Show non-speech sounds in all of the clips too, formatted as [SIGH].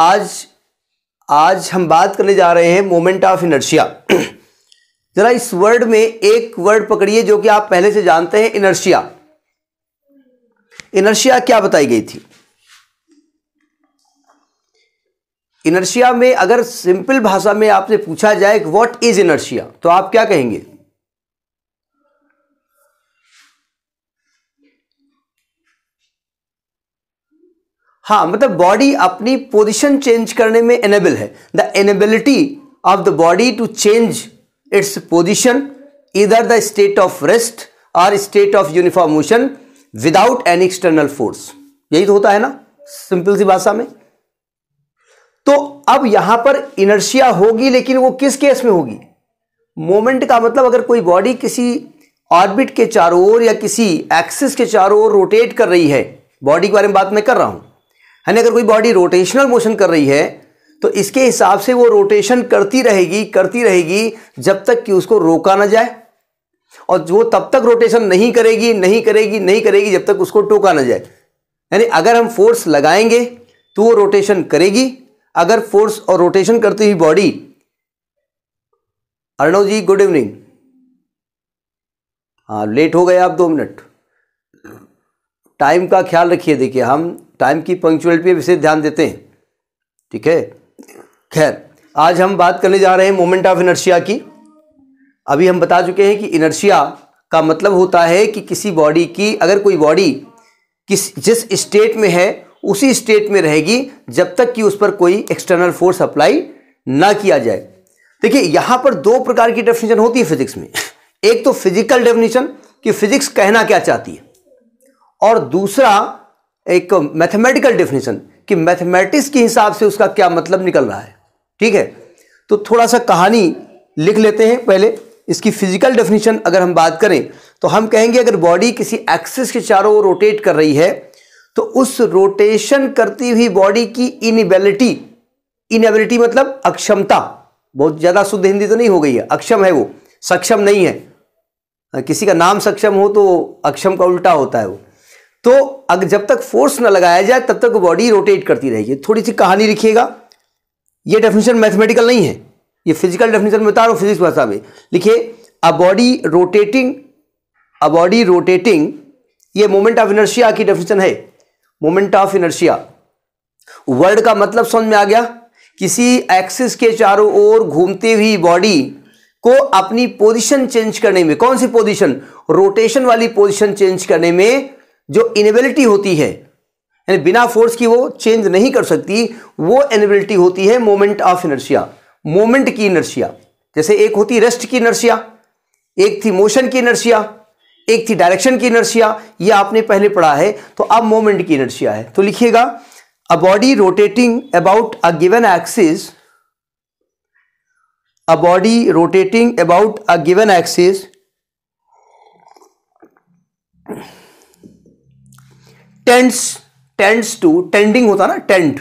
आज आज हम बात करने जा रहे हैं मोमेंट ऑफ इनर्शिया जरा इस वर्ड में एक वर्ड पकड़िए जो कि आप पहले से जानते हैं इनर्शिया इनर्शिया क्या बताई गई थी इनर्शिया में अगर सिंपल भाषा में आपसे पूछा जाए व्हाट इज इनर्शिया तो आप क्या कहेंगे हाँ मतलब बॉडी अपनी पोजिशन चेंज करने में एनेबल है the enability of the body to change its position इधर द स्टेट ऑफ रेस्ट और state of uniform motion without an external force यही तो होता है ना सिंपल सी भाषा में तो अब यहां पर इनर्शिया होगी लेकिन वो किस केस में होगी मोमेंट का मतलब अगर कोई बॉडी किसी ऑर्बिट के चारों ओर या किसी एक्सिस के चारों ओर रोटेट कर रही है बॉडी के बारे में बात मैं कर रहा हूं यानी अगर कोई बॉडी रोटेशनल मोशन कर रही है तो इसके हिसाब से वो रोटेशन करती रहेगी करती रहेगी जब तक कि उसको रोका ना जाए और वो तब तक रोटेशन नहीं करेगी नहीं करेगी नहीं करेगी जब तक उसको टोका ना जाए यानी अगर हम फोर्स लगाएंगे तो वो रोटेशन करेगी अगर फोर्स और रोटेशन करती हुई body Arnav ji good evening हाँ लेट हो गए आप दो मिनट टाइम का ख्याल रखिए देखिए हम टाइम की पंक्चुअलिटी पे विशेष ध्यान देते हैं ठीक है खैर आज हम बात करने जा रहे हैं मोमेंट ऑफ इनर्शिया की अभी हम बता चुके हैं कि इनर्शिया का मतलब होता है कि किसी बॉडी की अगर कोई बॉडी किस जिस स्टेट में है उसी स्टेट में रहेगी जब तक कि उस पर कोई एक्सटर्नल फोर्स अप्लाई ना किया जाए देखिए यहाँ पर दो प्रकार की डेफिनेशन होती है फिजिक्स में एक तो फिजिकल डेफिनेशन कि फिजिक्स कहना क्या चाहती है और दूसरा एक मैथमेटिकल डेफिनेशन कि मैथमेटिक्स के हिसाब से उसका क्या मतलब निकल रहा है ठीक है तो थोड़ा सा कहानी लिख लेते हैं पहले इसकी फिजिकल डेफिनेशन अगर हम बात करें तो हम कहेंगे अगर बॉडी किसी एक्सिस के चारों ओर रोटेट कर रही है तो उस रोटेशन करती हुई बॉडी की इनएबिलिटी इनएबिलिटी मतलब अक्षमता बहुत ज़्यादा शुद्ध हिंदी तो नहीं हो गई है अक्षम है वो सक्षम नहीं है किसी का नाम सक्षम हो तो अक्षम का उल्टा होता है वो तो अगर जब तक फोर्स ना लगाया जाए तब तक बॉडी रोटेट करती रहेगी थोड़ी सी कहानी लिखिएगा ये डेफिनेशन मैथमेटिकल नहीं है ये फिजिकल डेफिनेशन में उतारो फिजिक्स भाषा में लिखिए a body rotating a body rotating ये मोमेंट ऑफ इनर्शिया की डेफिनेशन है मोमेंट ऑफ इनर्शिया वर्ड का मतलब समझ में आ गया किसी एक्सिस के चारों ओर घूमते हुई बॉडी को अपनी पोजीशन चेंज करने में कौन सी पोजीशन रोटेशन वाली पोजीशन चेंज करने में जो इनेबिलिटी होती है यानी बिना फोर्स की वो चेंज नहीं कर सकती वो एनेबिलिटी होती है मोमेंट ऑफ इनर्शिया मोमेंट की इनर्शिया जैसे एक होती रेस्ट की इनर्शिया एक थी मोशन की इनर्शिया एक थी डायरेक्शन की इनर्शिया ये आपने पहले पढ़ा है तो अब मोमेंट की इनर्शिया है तो लिखिएगा a body rotating about a given axis a body rotating about a given axis tends tends to tending होता ना tend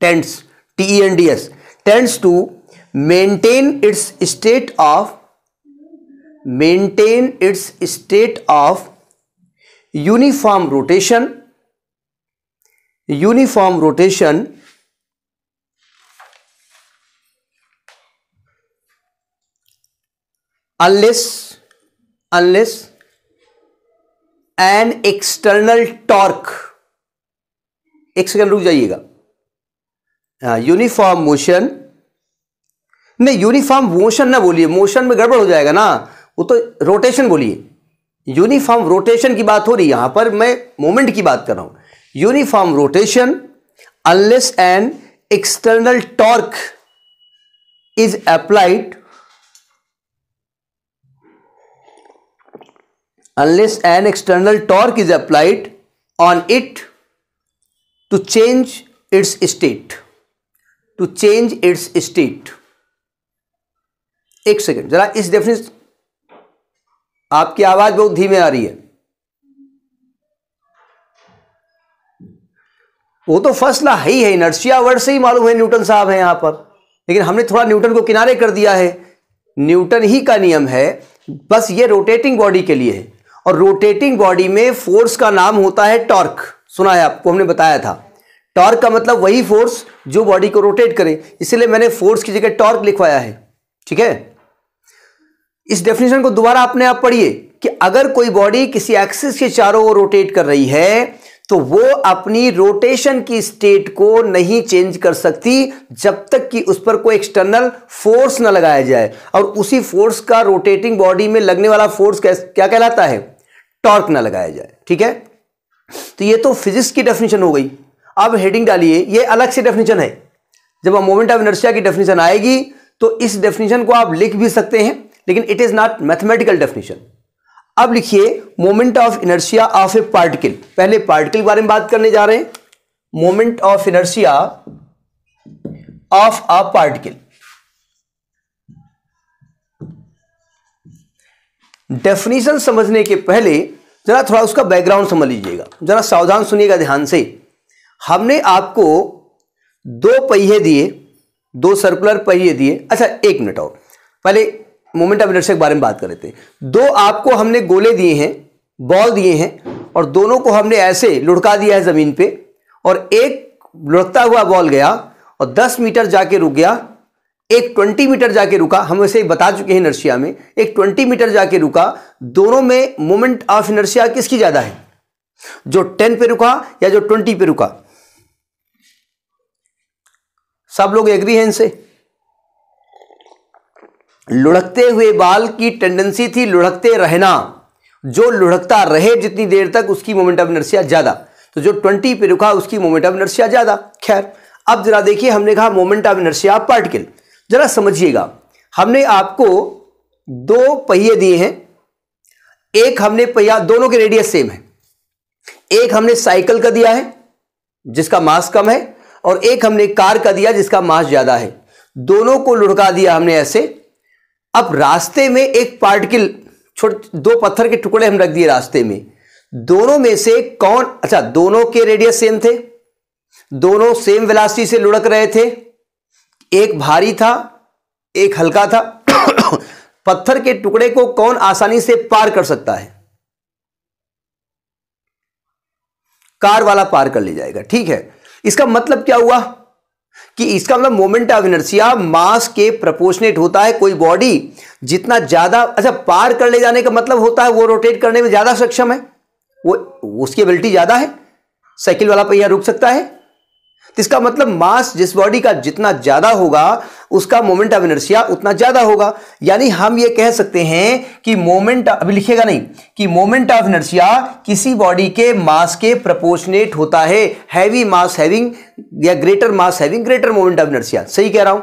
tends T E e N D S tends to maintain its state of maintain its state of uniform rotation uniform rotation unless unless an external torque एक second रुक जाइएगा uniform हाँ, motion नहीं uniform motion ना बोलिए motion में गड़बड़ हो जाएगा ना वो तो रोटेशन बोलिए यूनिफॉर्म रोटेशन की बात हो रही है यहां पर मैं मोमेंट की बात कर रहा हूं uniform rotation unless and external torque is applied unless an external torque is applied on it to change its state to change its state एक सेकेंड जरा इस डेफिनेशन आपकी आवाज बहुत धीमे आ रही है वो तो फसला है ही है इनर्शिया वर्ड से ही मालूम है न्यूटन साहब है यहां पर लेकिन हमने थोड़ा न्यूटन को किनारे कर दिया है न्यूटन ही का नियम है बस ये रोटेटिंग बॉडी के लिए है और रोटेटिंग बॉडी में फोर्स का नाम होता है टॉर्क सुना है आपको हमने बताया था टॉर्क का मतलब वही फोर्स जो बॉडी को रोटेट करे इसीलिए मैंने फोर्स की जगह टॉर्क लिखवाया है ठीक है इस डेफिनेशन को दोबारा अपने आप पढ़िए कि अगर कोई बॉडी किसी एक्सिस के चारों ओर रोटेट कर रही है तो वो अपनी रोटेशन की स्टेट को नहीं चेंज कर सकती जब तक कि उस पर कोई एक्सटर्नल फोर्स ना लगाया जाए और उसी फोर्स का रोटेटिंग बॉडी में लगने वाला फोर्स क्या कहलाता है टॉर्क ना लगाया जाए ठीक है तो ये तो फिजिक्स की डेफिनेशन हो गई अब हेडिंग डालिए ये अलग से डेफिनेशन है जब आप मोमेंट ऑफ इनर्शिया की डेफिनेशन आएगी तो इस डेफिनेशन को आप लिख भी सकते हैं लेकिन it is not mathematical definition अब लिखिए moment of inertia of a particle पहले पार्टिकल के बारे में बात करने जा रहे हैं moment of inertia of a particle definition समझने के पहले जरा थोड़ा उसका बैकग्राउंड समझ लीजिएगा जरा सावधान सुनिएगा ध्यान से हमने आपको दो पहिए दिए दो सर्कुलर पहिए दिए अच्छा एक मिनट और पहले मोमेंट ऑफ इनर्शिया के बारे में बात कर रहे थे दो आपको हमने गोले दिए हैं बॉल दिए हैं और दोनों को हमने ऐसे लुढ़का दिया है ज़मीन पे और एक लुढ़कता हुआ बॉल गया और 10 मीटर जाके रुक गया एक 20 मीटर जाके रुका हम वैसे बता चुके हैं इनर्शिया में एक 20 मीटर जाके रुका दोनों में मोमेंट ऑफ इनर्शिया किसकी ज्यादा है जो 10 पे रुका या जो 20 पे रुका सब लोग एग्री हैं इनसे लुढ़कते हुए बाल की टेंडेंसी थी लुढ़कते रहना जो लुढ़कता रहे जितनी देर तक उसकी मोमेंट ऑफ इनर्शिया ज्यादा तो जो 20 पे रुका उसकी मोमेंट ऑफ इनर्शिया ज्यादा खैर अब जरा देखिए हमने कहा मोमेंट ऑफ इनर्शिया पार्टिकल जरा समझिएगा हमने आपको दो पहिए दिए हैं एक हमने पहिया दोनों के रेडियस सेम है एक हमने साइकिल का दिया है जिसका मास कम है और एक हमने कार का दिया जिसका मास ज्यादा है दोनों को लुढ़का दिया हमने ऐसे अब रास्ते में एक पार्ट के छोटे दो पत्थर के टुकड़े हम रख दिए रास्ते में दोनों में से कौन अच्छा दोनों के रेडियस सेम थे दोनों सेम वेलासिटी से लुढ़क रहे थे एक भारी था एक हल्का था [COUGHS] पत्थर के टुकड़े को कौन आसानी से पार कर सकता है कार वाला पार कर ले जाएगा ठीक है इसका मतलब क्या हुआ कि इसका मतलब मोमेंट ऑफ इनर्सिया मास के प्रपोर्शनेट होता है कोई बॉडी जितना ज्यादा अच्छा पार कर ले जाने का मतलब होता है वो रोटेट करने में ज्यादा सक्षम है वो उसकी एबिलिटी ज्यादा है साइकिल वाला पहिया रुक सकता है तो इसका मतलब मास जिस बॉडी का जितना ज़्यादा होगा उसका मोमेंट ऑफ इनर्शिया उतना ज़्यादा होगा यानी हम ये कह सकते हैं कि मोमेंट अभी लिखेगा नहीं कि मोमेंट ऑफ इनर्शिया किसी बॉडी के मास के प्रपोर्शनेट होता है हैवी मास हैविंग या greater mass having greater moment of inertia सही कह रहा हूं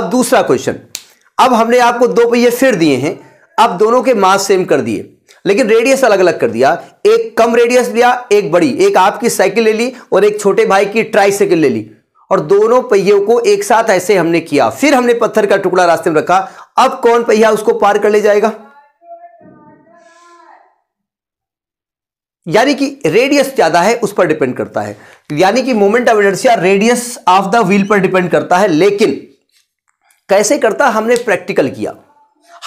अब दूसरा क्वेश्चन अब हमने आपको दो पहिए फिर दिए हैं अब दोनों के मास सेम कर दिए लेकिन रेडियस अलग अलग कर दिया एक कम रेडियस लिया एक बड़ी एक आपकी साइकिल ले ली और एक छोटे भाई की ट्राईसाइकिल ले ली और दोनों पहियों को एक साथ ऐसे हमने किया फिर हमने पत्थर का टुकड़ा रास्ते में रखा अब कौन पहिया उसको पार कर ले जाएगा यानी कि रेडियस ज्यादा है उस पर डिपेंड करता है यानी कि moment of inertia radius of the wheel पर डिपेंड करता है लेकिन कैसे करता हमने प्रैक्टिकल किया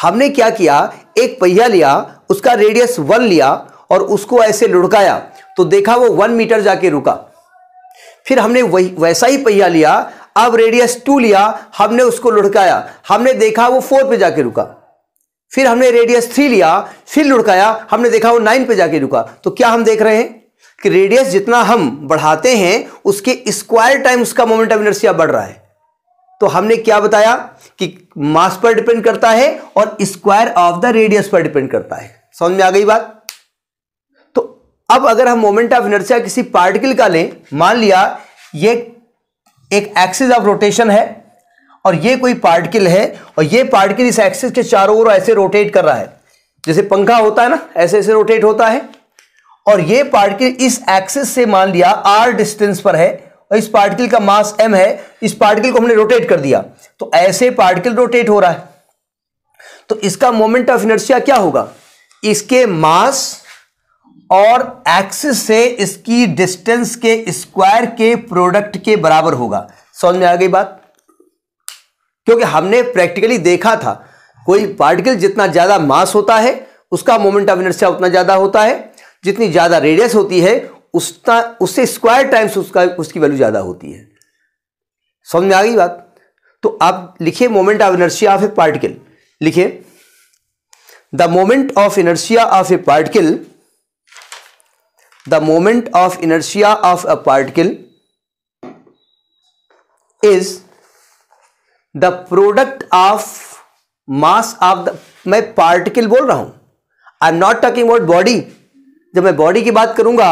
हमने क्या किया एक पहिया लिया उसका रेडियस वन लिया और उसको ऐसे लुढ़काया तो देखा वो वन मीटर जाके रुका फिर हमने वही वैसा ही पहिया लिया अब रेडियस टू लिया हमने उसको लुढ़काया हमने देखा वो फोर पे जाके रुका फिर हमने रेडियस थ्री लिया फिर लुढ़काया हमने देखा वो नाइन पे जाके रुका तो क्या हम देख रहे हैं कि रेडियस जितना हम बढ़ाते हैं उसके स्क्वायर टाइम उसका मोमेंट ऑफ इनर्सिया बढ़ रहा है तो हमने क्या बताया कि मास पर डिपेंड करता है और स्क्वायर ऑफ द रेडियस पर डिपेंड करता है समझ में आ गई बात तो अब अगर हम मोमेंट ऑफ इनर्सिया किसी पार्टिकल का लें मान लिया ये एक एक्सिस ऑफ रोटेशन है और ये कोई पार्टिकल है और ये पार्टिकल इस एक्सिस के चारों ओर ऐसे रोटेट कर रहा है जैसे पंखा होता है ना ऐसे ऐसे रोटेट होता है और ये पार्टिकल इस एक्सिस से मान लिया आर डिस्टेंस पर है और इस पार्टिकल का मास एम है इस पार्टिकल को हमने रोटेट कर दिया तो ऐसे पार्टिकल रोटेट हो रहा है तो इसका मोमेंट ऑफ इनर्शिया क्या होगा इसके मास और एक्सिस से इसकी डिस्टेंस के स्क्वायर के प्रोडक्ट के बराबर होगा समझ में आ गई बात क्योंकि हमने प्रैक्टिकली देखा था कोई पार्टिकल जितना ज़्यादा मास होता है उसका मोमेंट ऑफ इनर्शिया उतना ज़्यादा होता है जितनी ज़्यादा रेडियस होती है उसका उससे स्क्वायर टाइम्स उसका उसकी वैल्यू ज़्यादा होती है समझ में आ गई बात तो आप लिखिए moment of inertia of a particle लिखिए the moment of inertia of a particle the moment of inertia of a particle is the product of mass of the मैं पार्टिकल बोल रहा हूं I am not talking about body जब मैं body की बात करूंगा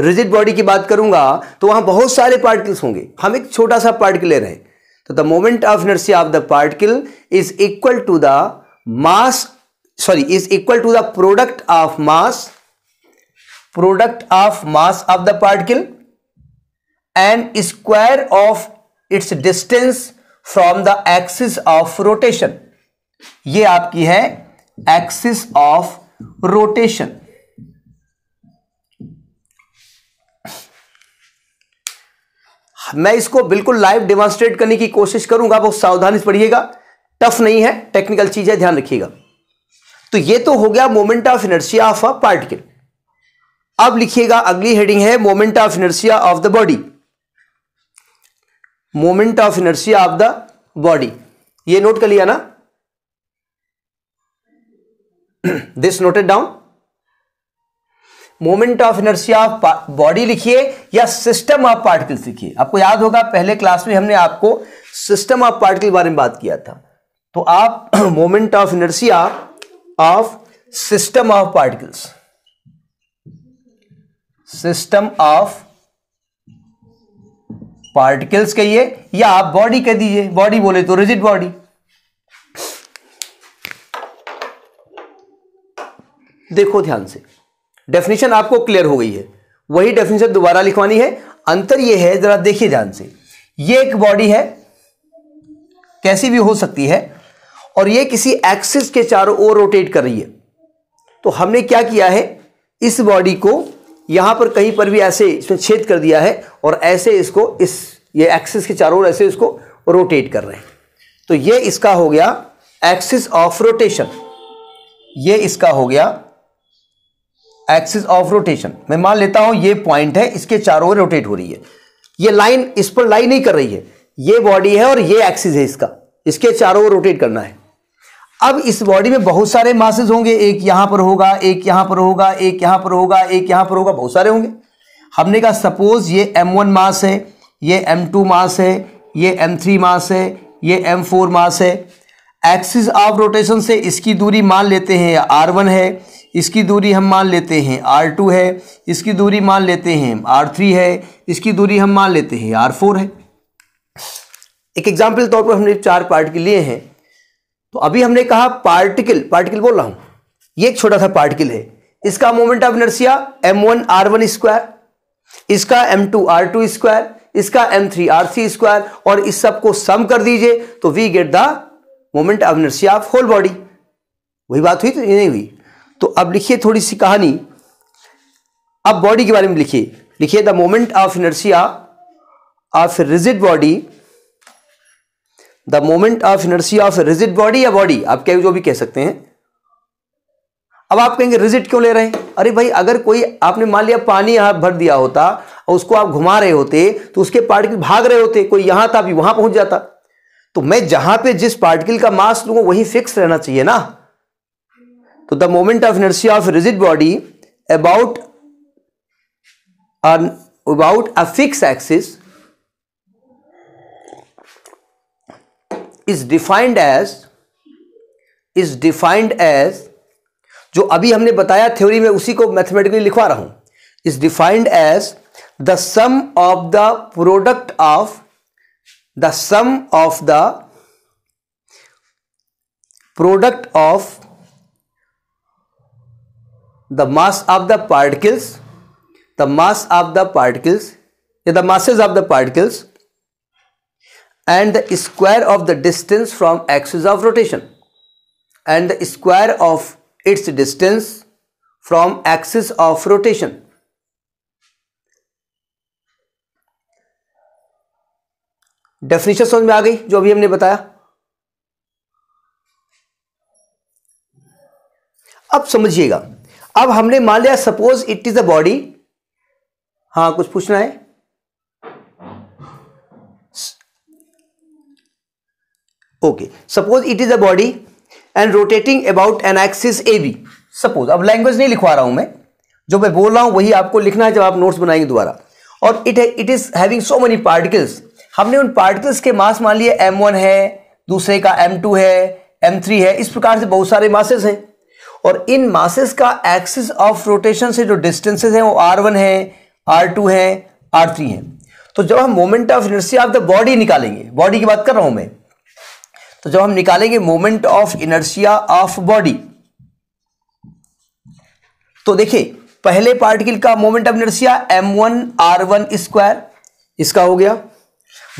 रिजिड बॉडी की बात करूंगा तो वहां बहुत सारे पार्टिकल्स होंगे हम एक छोटा सा पार्टिकल ले रहे हैं तो the moment of inertia of the particle is equal to the mass sorry is equal to the product of mass product of mass of the particle and square of its distance from the axis of rotation ये आपकी है axis of rotation मैं इसको बिल्कुल live demonstrate करने की कोशिश करूंगा बहुत सावधानी से पढ़िएगा टफ नहीं है टेक्निकल चीज है ध्यान रखिएगा तो ये तो हो गया moment of inertia of a particle अब लिखिएगा अगली हेडिंग है moment of inertia of the body moment of inertia of the body ये नोट कर लिया ना this noted down moment of inertia of body लिखिए या सिस्टम ऑफ पार्टिकल्स लिखिए आपको याद होगा पहले क्लास में हमने आपको सिस्टम ऑफ पार्टिकल बारे में बात किया था तो आप [CLEARS THROAT] moment of inertia of system of particles system of particles कहिए या आप बॉडी कह दीजिए बॉडी बोले तो रिजिड बॉडी देखो ध्यान से डेफिनेशन आपको क्लियर हो गई है वही डेफिनेशन दोबारा लिखवानी है अंतर यह है जरा देखिए ध्यान से ये एक बॉडी है कैसी भी हो सकती है और यह किसी एक्सिस के चारों ओर रोटेट कर रही है तो हमने क्या किया है इस बॉडी को यहां पर कहीं पर भी ऐसे इसमें छेद कर दिया है और ऐसे इसको इस ये एक्सिस के चारों ओर ऐसे इसको रोटेट कर रहे हैं तो ये इसका हो गया एक्सिस ऑफ रोटेशन ये इसका हो गया एक्सिस ऑफ रोटेशन मैं मान लेता हूं ये पॉइंट है इसके चारों ओर रोटेट हो रही है ये लाइन इस पर लाई नहीं कर रही है ये बॉडी है और ये एक्सिस है इसका इसके चारों ओर रोटेट करना है अब इस बॉडी में बहुत सारे मासेज होंगे एक यहां पर होगा एक यहां पर होगा एक यहां पर होगा एक यहां पर होगा बहुत सारे होंगे हमने कहा सपोज ये M1 मास है ये M2 मास है ये M3 मास है ये M4 मास है एक्सिस ऑफ रोटेशन से इसकी दूरी मान लेते हैं या R1 है इसकी दूरी हम मान लेते हैं आर टू है इसकी दूरी मान लेते हैं आर थ्री है इसकी दूरी हम मान लेते हैं आर फोर है एक एग्जाम्पल तौर पर हमने चार पार्टिकल लिए हैं तो अभी हमने कहा पार्टिकल पार्टिकल बोल रहा हूँ ये एक छोटा सा पार्टिकल है इसका moment of inertia M one R one square इसका M two R two square इसका M three R three square और इस सब को सम कर दीजिए तो we get the moment of inertia of whole body वही बात हुई तो नहीं हुई तो अब लिखिए थोड़ी सी कहानी अब बॉडी के बारे में लिखिए लिखिए the moment of inertia of rigid body the moment of inertia of rigid body या बॉडी आप क्या जो भी कह सकते हैं अब आप कहेंगे रिजिट क्यों ले रहे हैं अरे भाई अगर कोई आपने मान लिया पानी यहाँ भर दिया होता और उसको आप घुमा रहे होते तो उसके पार्टिकल भाग रहे होते कोई यहाँ था भी वहां पहुंच जाता तो मैं जहां पे जिस पार्टिकल का मास लूंगा वही फिक्स रहना चाहिए ना तो the moment of inertia of rigid body about about a fix axis is defined as is defined as जो अभी हमने बताया थ्योरी में उसी को मैथमेटिकली लिखवा रहा हूं is defined as the sum of the product of the sum of the product of the mass of the particles the mass of the particles या the masses of the particles and the square of the distance from axis of rotation and the square of its distance from axis of rotation definition समझ में आ गई जो अभी हमने बताया अब समझिएगा अब हमने मान लिया suppose it is a body हाँ कुछ पूछना है okay suppose it is a body and rotating about an axis A B suppose अब लैंग्वेज नहीं लिखवा रहा हूं मैं जो मैं बोल रहा हूं वही आपको लिखना है जब आप नोट्स बनाएंगे दोबारा और it it is having so many particles हमने उन पार्टिकल्स के मास मान लिए एम वन है दूसरे का एम टू है एम थ्री है इस प्रकार से बहुत सारे मासेस हैं और इन मासेस का एक्सिस ऑफ रोटेशन से जो डिस्टेंसेज हैं वो आर वन है आर टू है आर थ्री है तो जब हम moment of inertia of the body निकालेंगे बॉडी की बात कर रहा हूं मैं तो जब हम निकालेंगे moment of inertia of body तो देखिए पहले पार्टिकल का moment of inertia M one R one square इसका हो गया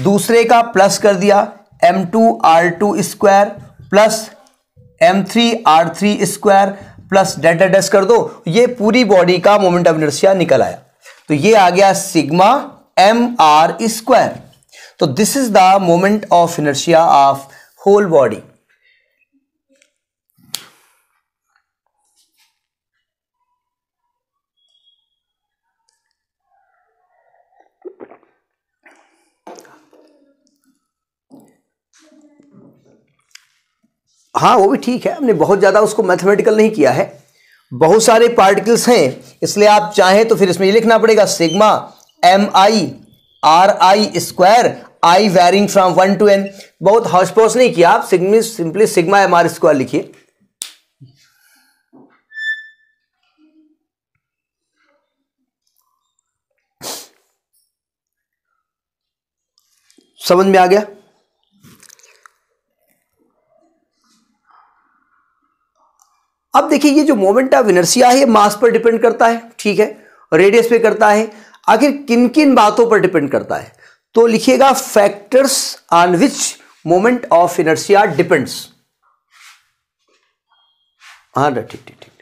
दूसरे का प्लस कर दिया M two R two square plus M three R three square plus dot dot कर दो ये पूरी बॉडी का मोमेंट ऑफ इनर्शिया निकल आया तो ये आ गया सिग्मा एम आर स्क्वायर तो this is the moment of inertia of whole body हाँ वो भी ठीक है हमने बहुत ज़्यादा उसको मैथमेटिकल नहीं किया है बहुत सारे पार्टिकल्स हैं इसलिए आप चाहें तो फिर इसमें ये लिखना पड़ेगा sigma M I R I square I varying from one to N बहुत हौश पौस नहीं किया आप सिग्मी simply sigma M R square लिखिए समझ में आ गया अब देखिए ये जो मोमेंट ऑफ इनर्सिया है मास पर डिपेंड करता है ठीक है रेडियस पे करता है आखिर किन किन बातों पर डिपेंड करता है तो लिखिएगा factors on which moment of inertia depends हाँ ठीक ठीक ठीक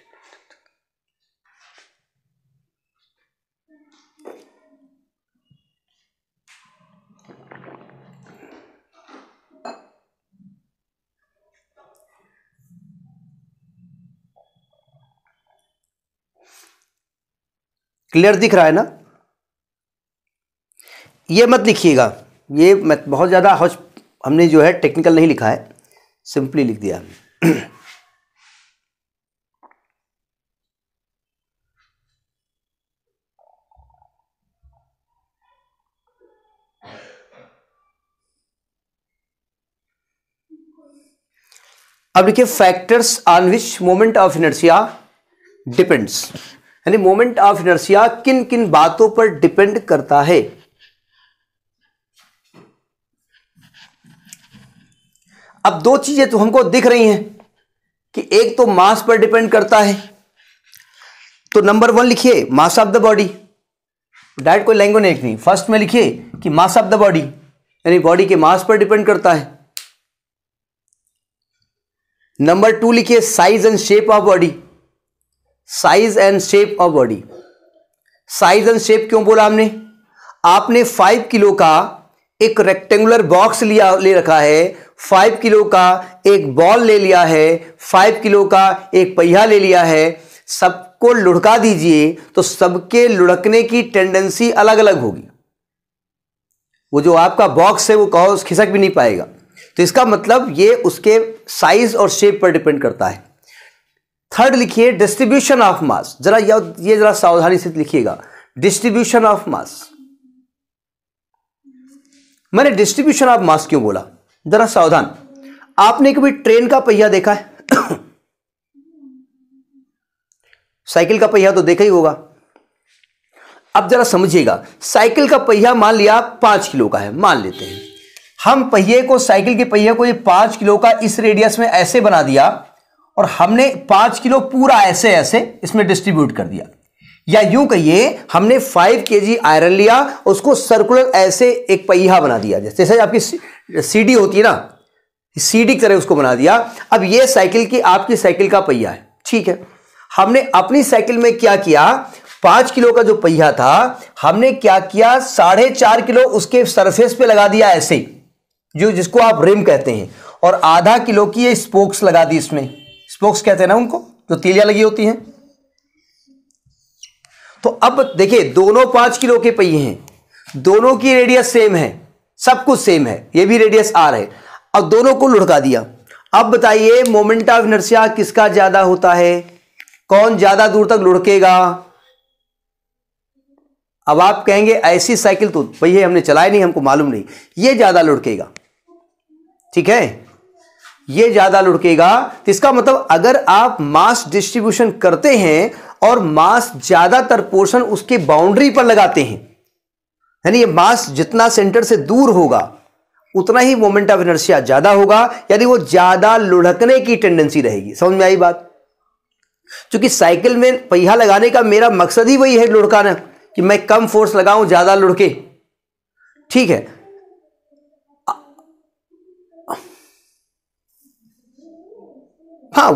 क्लियर दिख रहा है ना ये मत लिखिएगा ये मत बहुत ज़्यादा हज हमने जो है टेक्निकल नहीं लिखा है सिंपली लिख दिया अब देखिए factors on which moment of inertia depends यानी मोमेंट ऑफ इनर्सिया किन किन बातों पर डिपेंड करता है अब दो चीजें तो हमको दिख रही हैं कि एक तो मास पर डिपेंड करता है तो नंबर वन लिखिए mass of the body direct कोई लैंग्वेज नहीं लिखनी फर्स्ट में लिखिए कि मास ऑफ द बॉडी यानी बॉडी के मास पर डिपेंड करता है नंबर टू लिखिए size and shape of body size and shape of body size and shape क्यों बोला हमने आपने फाइव किलो का एक रेक्टेंगुलर बॉक्स लिया ले रखा है फाइव किलो का एक बॉल ले लिया है फाइव किलो का एक पहिया ले लिया है सबको लुढ़का दीजिए तो सबके लुढ़कने की टेंडेंसी अलग अलग होगी वो जो आपका बॉक्स है वो कहो खिसक भी नहीं पाएगा तो इसका मतलब ये उसके साइज और शेप पर डिपेंड करता है थर्ड लिखिए डिस्ट्रीब्यूशन ऑफ मास जरा ये जरा सावधानी से लिखिएगा डिस्ट्रीब्यूशन ऑफ मास मैंने डिस्ट्रीब्यूशन ऑफ मास क्यों बोला जरा सावधान आपने कभी ट्रेन का पहिया देखा है साइकिल का पहिया तो देखा ही होगा अब जरा समझिएगा साइकिल का पहिया मान लिया पांच किलो का है मान लेते हैं हम पहिए को साइकिल के पहिए को ये पांच किलो का इस रेडियस में ऐसे बना दिया और हमने पांच किलो पूरा ऐसे ऐसे इसमें डिस्ट्रीब्यूट कर दिया या यूं कहिए हमने फाइव के जी आयरन लिया उसको सर्कुलर ऐसे एक पहिया बना दिया जैसे आपकी सीडी होती है ना सीडी की तरह उसको बना दिया अब ये साइकिल की आपकी साइकिल का पहिया है ठीक है हमने अपनी साइकिल में क्या किया पांच किलो का जो पहिया था हमने क्या किया साढ़े चार किलो उसके सरफेस पे लगा दिया ऐसे जो जिसको आप रिम कहते हैं और आधा किलो की ये स्पोक्स लगा दी इसमें स्पोक्स कहते हैं ना उनको जो तीलियां लगी होती हैं तो अब देखिए दोनों पांच किलो के पहिए हैं दोनों की रेडियस सेम है सब कुछ सेम है ये भी रेडियस आर है अब दोनों को लुढ़का दिया अब बताइए मोमेंट ऑफ इनर्शिया किसका ज्यादा होता है कौन ज्यादा दूर तक लुढ़केगा अब आप कहेंगे ऐसी साइकिल तो पहिए हमने चलाए नहीं हमको मालूम नहीं ये ज्यादा लुढ़केगा ठीक है ये ज्यादा लुढ़केगा तो इसका मतलब अगर आप मास डिस्ट्रीब्यूशन करते हैं और मास ज्यादातर पोर्शन उसके बाउंड्री पर लगाते हैं यानी ये मास जितना सेंटर से दूर होगा उतना ही मोमेंट ऑफ इनर्शिया ज्यादा होगा यानी वो ज्यादा लुढ़कने की टेंडेंसी रहेगी समझ में आई बात क्योंकि साइकिल में पहिया लगाने का मेरा मकसद ही वही है लुढ़काना कि मैं कम फोर्स लगाऊं ज्यादा लुढ़के ठीक है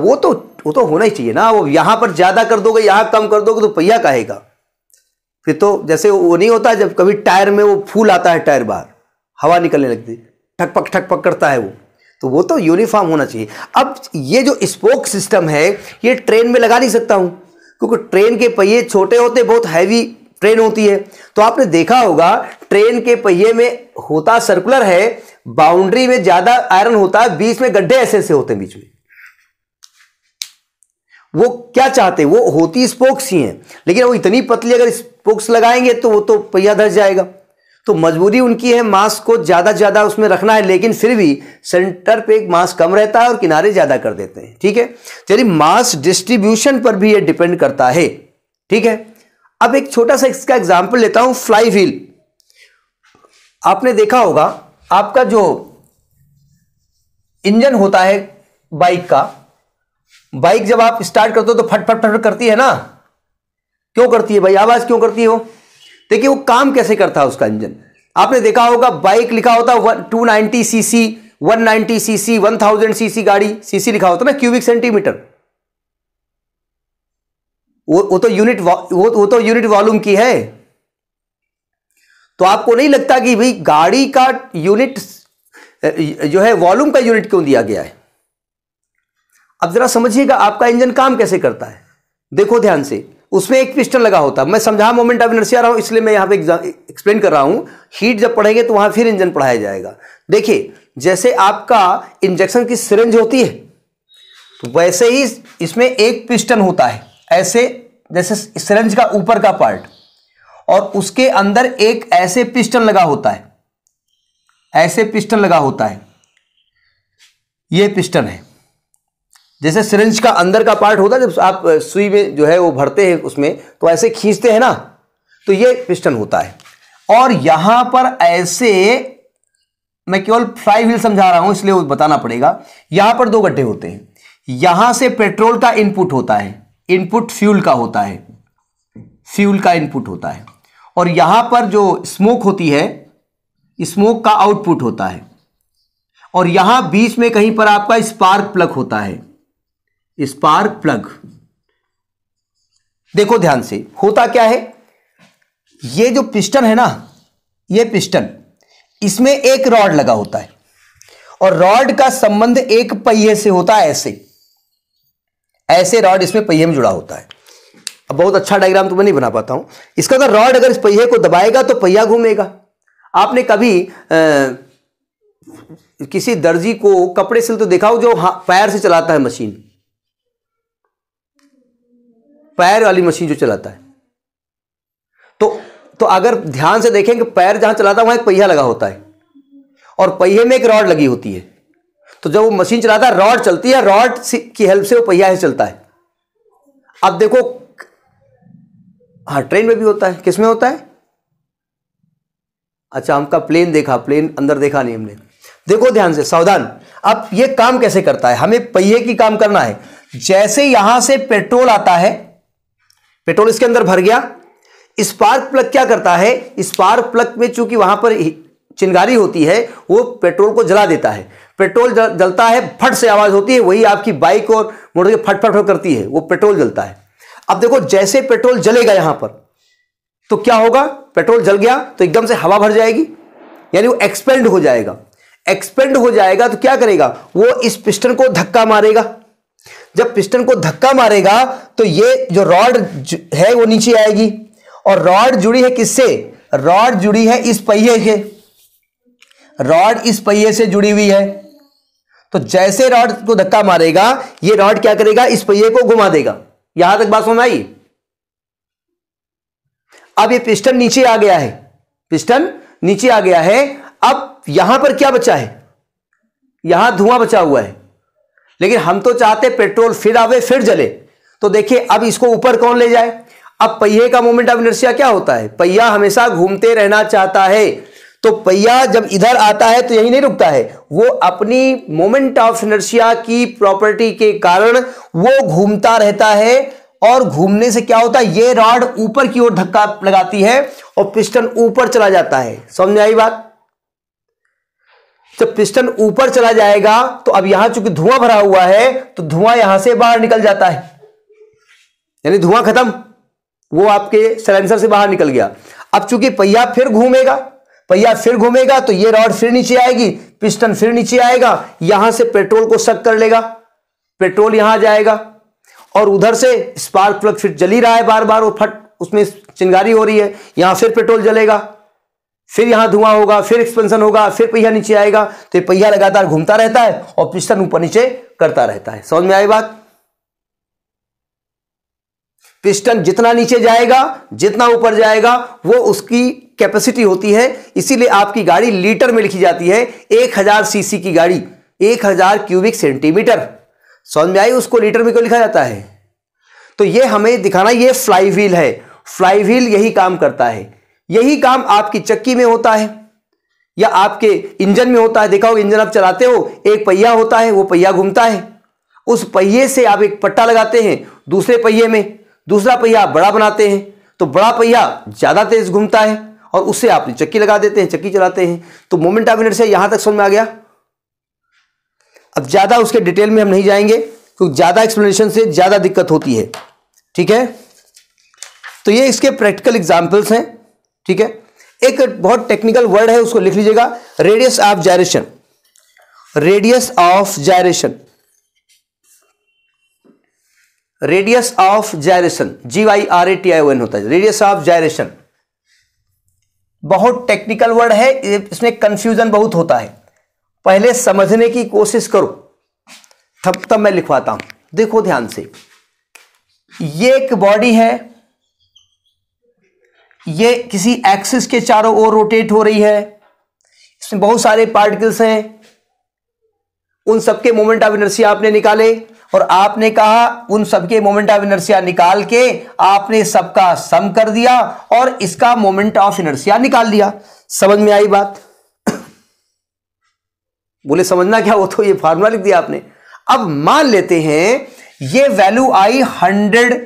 वो तो वो तो होना ही चाहिए ना वो यहाँ पर ज़्यादा कर दोगे यहाँ कम कर दोगे तो पहिया कहेगा फिर तो जैसे वो नहीं होता जब कभी टायर में वो फूल आता है टायर बाहर हवा निकलने लगती ठकपक ठकपक करता है वो तो वो तो यूनिफॉर्म होना चाहिए अब ये जो स्पोक सिस्टम है ये ट्रेन में लगा नहीं सकता हूँ क्योंकि ट्रेन के पहिए छोटे होते बहुत हैवी ट्रेन होती है तो आपने देखा होगा ट्रेन के पहिए में होता सर्कुलर है बाउंड्री में ज़्यादा आयरन होता है बीच में गड्ढे ऐसे ऐसे होते हैं बीच में वो क्या चाहते हैं वो होती स्पोक्स ही हैं लेकिन वो इतनी पतली अगर स्पोक्स लगाएंगे तो वो तो पहिया धस जाएगा तो मजबूरी उनकी है मांस को ज़्यादा ज़्यादा उसमें रखना है लेकिन फिर भी सेंटर पे एक मांस कम रहता है और किनारे ज़्यादा कर देते हैं ठीक है चलिए मांस डिस्ट्रीब्यूशन पर भी ये डिपेंड करता है ठीक है अब एक छोटा सा इसका एग्जाम्पल लेता हूँ फ्लाई व्हील आपने देखा होगा आपका जो इंजन होता है बाइक का बाइक जब आप स्टार्ट करते हो तो फट फट फट करती है ना क्यों करती है भाई आवाज़ क्यों करती है वो देखिए वो काम कैसे करता है उसका इंजन आपने देखा होगा बाइक लिखा होता है two ninety C C one ninety C C one thousand C C गाड़ी सी सी लिखा होता ना क्यूबिक सेंटीमीटर वो वो तो यूनिट वो, वो तो यूनिट वॉल्यूम की है तो आपको नहीं लगता कि भाई गाड़ी का यूनिट जो है वॉल्यूम का यूनिट क्यों दिया गया है अब जरा समझिएगा आपका इंजन काम कैसे करता है देखो ध्यान से उसमें एक पिस्टन लगा होता है मैं समझा मोमेंट ऑफ इनर्सिया रहा हूं इसलिए मैं यहां पे एक्सप्लेन कर रहा हूं हीट जब पढ़ेंगे तो वहां फिर इंजन पढ़ाया जाएगा देखिए जैसे आपका इंजेक्शन की सिरेंज होती है तो वैसे ही इसमें एक पिस्टन होता है ऐसे जैसे सिरेंज का ऊपर का पार्ट और उसके अंदर एक ऐसे पिस्टन लगा होता है ऐसे पिस्टन लगा होता है यह पिस्टन है जैसे सिरिंज का अंदर का पार्ट होता है जब आप सुई में जो है वो भरते हैं उसमें तो ऐसे खींचते हैं ना तो ये पिस्टन होता है और यहां पर ऐसे मैं केवल फ्लाई व्हील समझा रहा हूं इसलिए वो बताना पड़ेगा यहां पर दो गड्ढे होते हैं यहां से पेट्रोल का इनपुट होता है इनपुट फ्यूल का होता है फ्यूल का इनपुट होता है और यहां पर जो स्मोक होती है स्मोक का आउटपुट होता है और यहां बीच में कहीं पर आपका स्पार्क प्लग होता है स्पार्क प्लग देखो ध्यान से होता क्या है ये जो पिस्टन है ना ये पिस्टन इसमें एक रॉड लगा होता है और रॉड का संबंध एक पहिए से होता है ऐसे ऐसे रॉड इसमें पहिए में जुड़ा होता है अब बहुत अच्छा डायग्राम तो मैं नहीं बना पाता हूं इसका अगर रॉड अगर इस पहिए को दबाएगा तो पहिया घूमेगा आपने कभी आ, किसी दर्जी को कपड़े सिल तो देखा हो जो पैर से चलाता है मशीन पैर वाली मशीन जो चलाता है तो तो अगर ध्यान से देखें कि पैर जहां चलाता है वहां एक पहिया लगा होता है और पहिए में एक रॉड लगी होती है तो जब वो मशीन चलाता है रॉड चलती है रॉड की हेल्प से वो पहिया ही चलता है अब देखो हाँ ट्रेन में भी होता है किसमें होता है अच्छा हमका प्लेन देखा प्लेन अंदर देखा नहीं हमने देखो ध्यान से सावधान अब ये काम कैसे करता है हमें पहिए की काम करना है जैसे यहां से पेट्रोल आता है पेट्रोल इसके अंदर भर गया स्पार्क प्लग क्या करता है स्पार्क प्लग में चूंकि वहां पर चिंगारी होती है वो पेट्रोल को जला देता है पेट्रोल जल, जलता है फट से आवाज़ होती है वही आपकी बाइक और मोटर के फट फट फट करती है वो पेट्रोल जलता है अब देखो जैसे पेट्रोल जलेगा यहां पर तो क्या होगा पेट्रोल जल गया तो एकदम से हवा भर जाएगी यानी वो एक्सपेंड हो जाएगा एक्सपेंड हो जाएगा तो क्या करेगा वो इस पिस्टन को धक्का मारेगा जब पिस्टन को धक्का मारेगा तो ये जो रॉड है वो नीचे आएगी और रॉड जुड़ी है किससे रॉड जुड़ी है इस पहिए से रॉड इस पहिए से जुड़ी हुई है तो जैसे रॉड को धक्का मारेगा ये रॉड क्या करेगा इस पहिए को घुमा देगा यहां तक बात सुन आई अब ये पिस्टन नीचे आ गया है पिस्टन नीचे आ गया है अब यहां पर क्या बचा है यहां धुआं बचा हुआ है लेकिन हम तो चाहते पेट्रोल फिर आवे फिर जले तो देखिए अब इसको ऊपर कौन ले जाए अब पहिए का मोमेंट ऑफ इनर्शिया क्या होता है पहिया हमेशा घूमते रहना चाहता है तो पहिया जब इधर आता है तो यही नहीं रुकता है वो अपनी मोमेंट ऑफ इनर्शिया की प्रॉपर्टी के कारण वो घूमता रहता है और घूमने से क्या होता है ये रॉड ऊपर की ओर धक्का लगाती है और पिस्टन ऊपर चला जाता है समझ आई बात जब पिस्टन ऊपर चला जाएगा तो अब यहां चूंकि धुआं भरा हुआ है तो धुआं यहां से बाहर निकल जाता है यानी धुआं खत्म वो आपके सिलेंसर से बाहर निकल गया अब चूंकि पहिया फिर घूमेगा पहिया फिर घूमेगा तो ये रॉड फिर नीचे आएगी पिस्टन फिर नीचे आएगा यहां से पेट्रोल को शक कर लेगा पेट्रोल यहां जाएगा और उधर से स्पार्क प्लग फिर जली रहा है बार बार वो फट उसमें चिंगारी हो रही है यहां फिर पेट्रोल जलेगा फिर यहां धुआं होगा फिर एक्सपेंशन होगा फिर पहिया नीचे आएगा तो ये पहिया लगातार घूमता रहता है और पिस्टन ऊपर नीचे करता रहता है समझ में आई बात पिस्टन जितना नीचे जाएगा जितना ऊपर जाएगा वो उसकी कैपेसिटी होती है इसीलिए आपकी गाड़ी लीटर में लिखी जाती है एक हजार सीसी की गाड़ी एक हजार क्यूबिक सेंटीमीटर समझ में आई उसको लीटर में क्यों लिखा जाता है तो ये हमें दिखाना ये फ्लाई व्हील है फ्लाई व्हील यही काम करता है यही काम आपकी चक्की में होता है या आपके इंजन में होता है देखा हो इंजन आप चलाते हो एक पहिया होता है वो पहिया घूमता है उस पहिए से आप एक पट्टा लगाते हैं दूसरे पहिए में दूसरा पहिया बड़ा बनाते हैं तो बड़ा पहिया ज़्यादा तेज घूमता है और उससे आप चक्की लगा देते हैं चक्की चलाते हैं तो मोमेंट ऑफ इनर्शिया यहां तक समझ में आ गया अब ज़्यादा उसके डिटेल में हम नहीं जाएंगे क्योंकि ज़्यादा एक्सप्लेनेशन से ज़्यादा दिक्कत होती है ठीक है तो ये इसके प्रैक्टिकल एग्जाम्पल्स हैं ठीक है एक बहुत टेक्निकल वर्ड है उसको लिख लीजिएगा radius of gyration radius of gyration radius of gyration G Y R A T I N होता है रेडियस ऑफ जायरेशन बहुत टेक्निकल वर्ड है इसमें कंफ्यूजन बहुत होता है पहले समझने की कोशिश करो तब तब मैं लिखवाता हूं देखो ध्यान से ये एक बॉडी है ये किसी एक्सिस के चारों ओर रोटेट हो रही है इसमें बहुत सारे पार्टिकल्स हैं उन सबके मोमेंट ऑफ इनर्सिया आपने निकाले और आपने कहा उन सबके मोमेंट ऑफ इनर्सिया निकाल के आपने सबका सम कर दिया और इसका मोमेंट ऑफ इनर्सिया निकाल दिया समझ में आई बात [COUGHS] बोले समझना क्या वो तो ये फार्मूला लिख दिया आपने अब मान लेते हैं ये वैल्यू आई हंड्रेड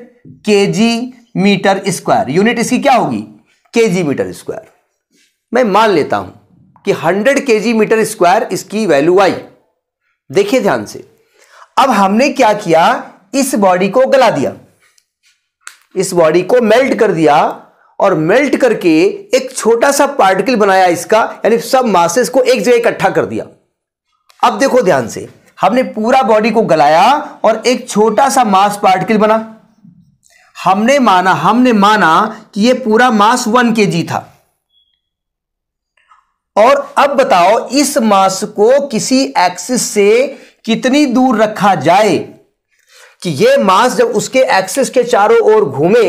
के जी मीटर स्क्वायर यूनिट इसकी क्या होगी के जी मीटर स्क्वायर मैं मान लेता हूं कि 100 के जी मीटर स्क्वायर इसकी वैल्यू आई देखिए ध्यान से अब हमने क्या किया इस बॉडी को गला दिया इस बॉडी को मेल्ट कर दिया और मेल्ट करके एक छोटा सा पार्टिकल बनाया इसका यानी सब मासेस को एक जगह इकट्ठा कर दिया अब देखो ध्यान से हमने पूरा बॉडी को गलाया और एक छोटा सा मास पार्टिकल बना हमने माना हमने माना कि ये पूरा मास वन के जी था और अब बताओ इस मास को किसी एक्सिस से कितनी दूर रखा जाए कि ये मास जब उसके एक्सिस के चारों ओर घूमे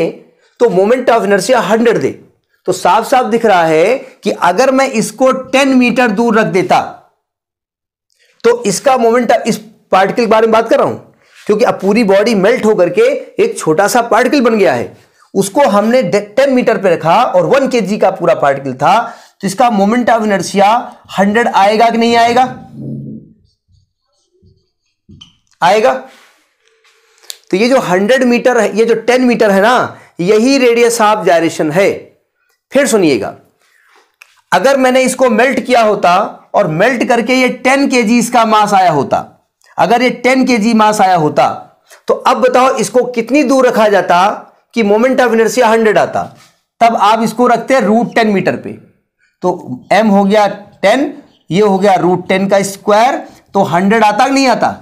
तो मोमेंट ऑफ इनर्शिया हंड्रेड दे तो साफ साफ दिख रहा है कि अगर मैं इसको टेन मीटर दूर रख देता तो इसका मोमेंट इस पार्टिकल के बारे में बात कर रहा हूं क्योंकि अब पूरी बॉडी मेल्ट होकर के एक छोटा सा पार्टिकल बन गया है उसको हमने टेन मीटर पे रखा और वन के का पूरा पार्टिकल था तो इसका मोमेंट ऑफ इनर्सिया हंड्रेड आएगा कि नहीं आएगा आएगा तो ये जो हंड्रेड मीटर है ये जो टेन मीटर है ना यही रेडियस ऑफ जायरेशन है फिर सुनिएगा अगर मैंने इसको मेल्ट किया होता और मेल्ट करके ये टेन के इसका मास आया होता अगर ये टेन के जी मास आया होता तो अब बताओ इसको कितनी दूर रखा जाता कि मोमेंट ऑफ इनर्सिया हंड्रेड आता तब आप इसको रखते हैं रूट टेन मीटर पे तो एम हो गया टेन ये हो गया रूट टेन का स्क्वायर तो हंड्रेड आता नहीं आता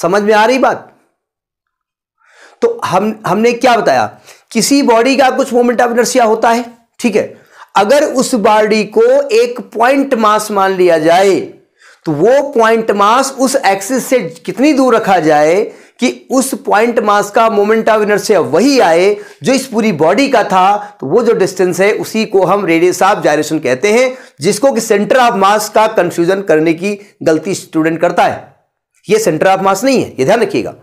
समझ में आ रही बात तो हम हमने क्या बताया किसी बॉडी का कुछ मोमेंट ऑफ इनर्सिया होता है ठीक है अगर उस बॉडी को एक पॉइंट मास मान लिया जाए तो वो पॉइंट मास उस एक्सिस से कितनी दूर रखा जाए कि उस पॉइंट मास का मोमेंट ऑफ इनर्शिया वही आए जो इस पूरी बॉडी का था तो वो जो डिस्टेंस है उसी को हम रेडियस ऑफ जायरेशन कहते हैं जिसको कि सेंटर ऑफ मास का कंफ्यूजन करने की गलती स्टूडेंट करता है ये सेंटर ऑफ मास नहीं है ये ध्यान रखिएगा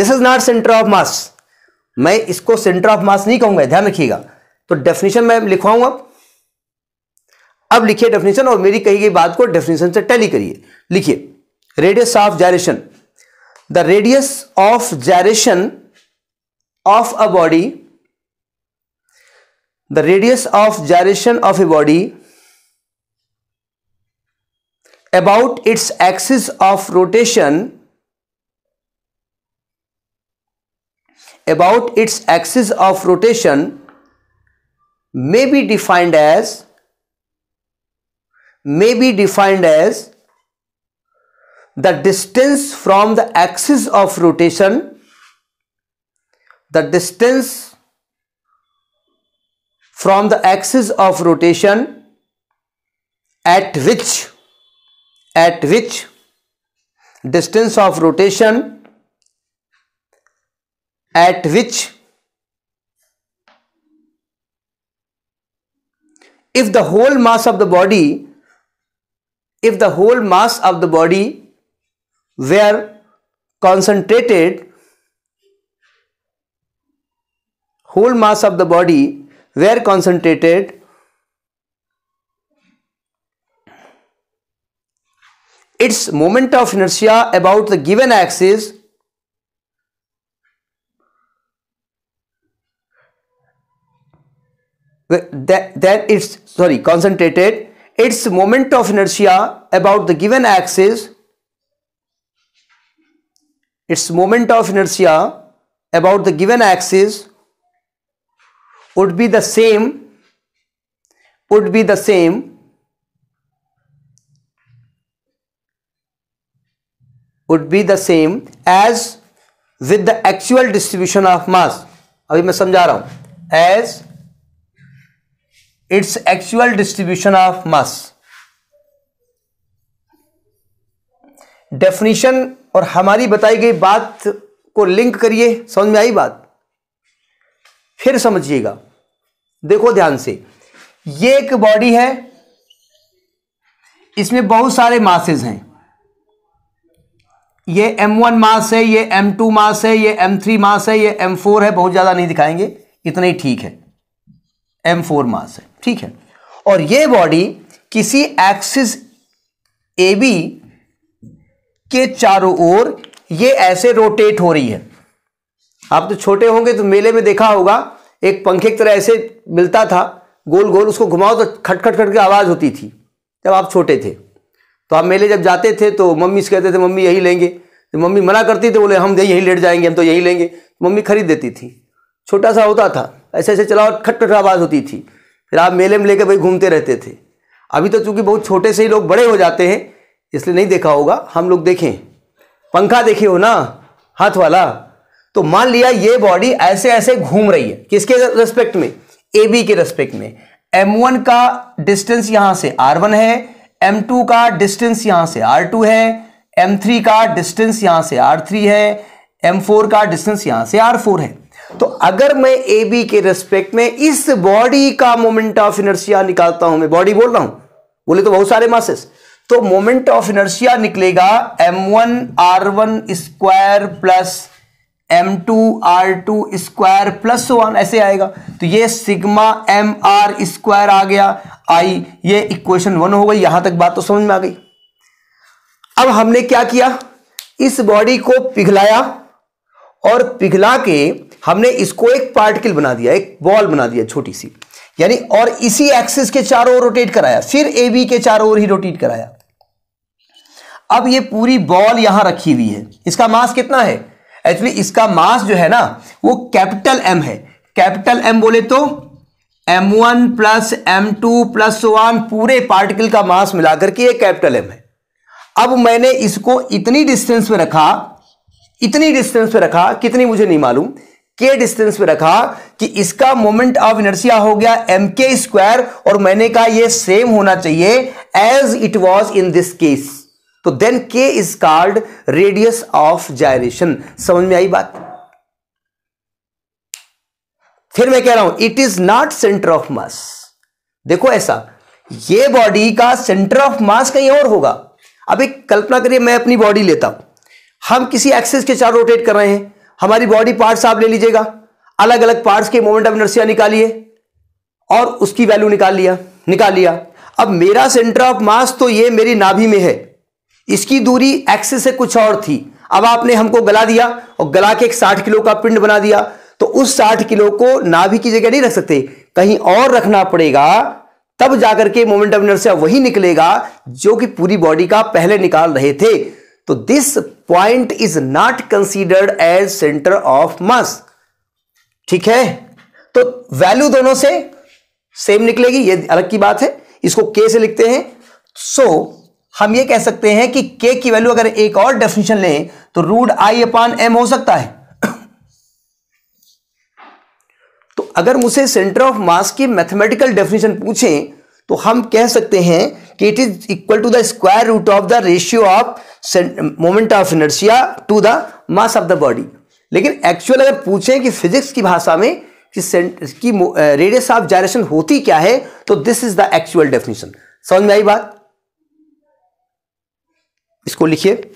this is not centre of mass मैं इसको सेंटर ऑफ मास नहीं कहूंगा ध्यान रखिएगा तो डेफिनेशन मैं लिखवाऊंगा अब लिखिए डेफिनेशन और मेरी कही गई बात को डेफिनेशन से टैली करिए लिखिए radius of gyration the radius of gyration of a body the radius of gyration of a body about its axis of rotation about its axis of rotation may be defined as may be defined as the distance from the axis of rotation the distance from the axis of rotation at which at which distance of rotation at which if the whole mass of the body if the whole mass of the body were concentrated whole mass of the body were concentrated its moment of inertia about the given axis that, that is it's sorry concentrated its moment of inertia about the given axis its moment of inertia about the given axis would be the same would be the same would be the same as with the actual distribution of mass अभी मैं समझा रहा हूं as its actual distribution of mass definition और हमारी बताई गई बात को लिंक करिए समझ में आई बात फिर समझिएगा देखो ध्यान से ये एक बॉडी है इसमें बहुत सारे मासेज हैं ये M1 मास है ये M2 मास है ये M3 मास है ये M4 है बहुत ज़्यादा नहीं दिखाएंगे इतना ही ठीक है एम फोर मास है ठीक है और ये बॉडी किसी एक्सिस ए बी के चारों ओर ये ऐसे रोटेट हो रही है आप तो छोटे होंगे तो मेले में देखा होगा एक पंखे की तरह ऐसे मिलता था गोल गोल उसको घुमाओ तो खटखट खट की आवाज़ होती थी जब आप छोटे थे तो आप मेले जब जाते थे तो मम्मी से कहते थे मम्मी यही लेंगे तो मम्मी मना करती थी बोले हम यही लेट जाएंगे हम तो यही लेंगे तो मम्मी खरीद देती थी छोटा सा होता था ऐसे ऐसे चलाओ खट खट आवाज़ होती थी फिर आप मेले में लेकर भाई घूमते रहते थे अभी तो चूंकि बहुत छोटे से ही लोग बड़े हो जाते हैं इसलिए नहीं देखा होगा हम लोग देखें पंखा देखे हो ना हाथ वाला तो मान लिया ये बॉडी ऐसे ऐसे घूम रही है किसके रेस्पेक्ट में ए बी के रेस्पेक्ट में एम वन का डिस्टेंस यहां से आर वन है एम टू का डिस्टेंस यहां से आर टू है एम थ्री का डिस्टेंस यहां से आर थ्री है एम फोर का डिस्टेंस यहां से आर फोर है तो अगर मैं ए बी के रेस्पेक्ट में इस बॉडी का मोमेंट ऑफ इनर्सिया निकालता हूं मैं बॉडी बोल रहा हूं बोले तो बहुत सारे मासेस तो मोमेंट ऑफ इनर्सिया निकलेगा M one R one square plus M two R two square plus one ऐसे आएगा तो ये सिग्मा एम आर स्क्वायर आ गया आई ये इक्वेशन वन हो गई यहां तक बात तो समझ में आ गई अब हमने क्या किया इस बॉडी को पिघलाया और पिघला के हमने इसको एक पार्टिकल बना दिया एक बॉल बना दिया छोटी सी यानी और इसी एक्सिस के चारों ओर रोटेट कराया फिर ए बी के चारों ओर ही रोटेट कराया अब ये पूरी बॉल यहां रखी हुई है इसका मास कितना है एक्चुअली इसका मास जो है ना वो कैपिटल एम है कैपिटल एम बोले तो M one plus M two plus one पूरे पार्टिकल का मास मिलाकर के ये कैपिटल एम है अब मैंने इसको इतनी डिस्टेंस में रखा इतनी डिस्टेंस पे रखा कितनी मुझे नहीं मालूम के डिस्टेंस पे रखा कि इसका मोमेंट ऑफ इनर्सिया हो गया एम के स्क्वायर और मैंने कहा ये सेम होना चाहिए as it was in this case तो then K is called radius of gyration समझ में आई बात फिर मैं कह रहा हूं it is not centre of mass देखो ऐसा ये बॉडी का सेंटर ऑफ मास कहीं और होगा अब एक कल्पना करिए मैं अपनी बॉडी लेता हूं हम किसी एक्सेस के चार रोटेट कर रहे हैं हमारी बॉडी पार्ट्स आप ले लीजिएगा अलग अलग पार्ट्स के मोमेंट ऑफ इनर्सिया निकालिए और उसकी वैल्यू निकाल लिया निकाल लिया अब मेरा सेंटर ऑफ मास तो ये मेरी नाभि में है इसकी दूरी एक्स से कुछ और थी अब आपने हमको गला दिया और गला के एक साठ किलो का पिंड बना दिया तो उस साठ किलो को नाभि की जगह नहीं रख सकते कहीं और रखना पड़ेगा तब जाकर के मोमेंट ऑफ इनर्सिया वही निकलेगा जो कि पूरी बॉडी का पहले निकाल रहे थे तो this point is not considered as centre of mass ठीक है तो वैल्यू दोनों से सेम निकलेगी ये अलग की बात है इसको के से लिखते हैं सो so, हम ये कह सकते हैं कि के की वैल्यू अगर एक और डेफिनेशन लें तो रूड आई अपान एम हो सकता है तो अगर मुझे सेंटर ऑफ मास की मैथमेटिकल डेफिनेशन पूछें तो हम कह सकते हैं कि it is equal to the square root of the ratio of moment of inertia to the mass of the body लेकिन एक्चुअल अगर पूछें कि फिजिक्स की भाषा में कि की रेडियस ऑफ जायरेशन होती क्या है तो this is the actual definition समझ में आई बात इसको लिखिए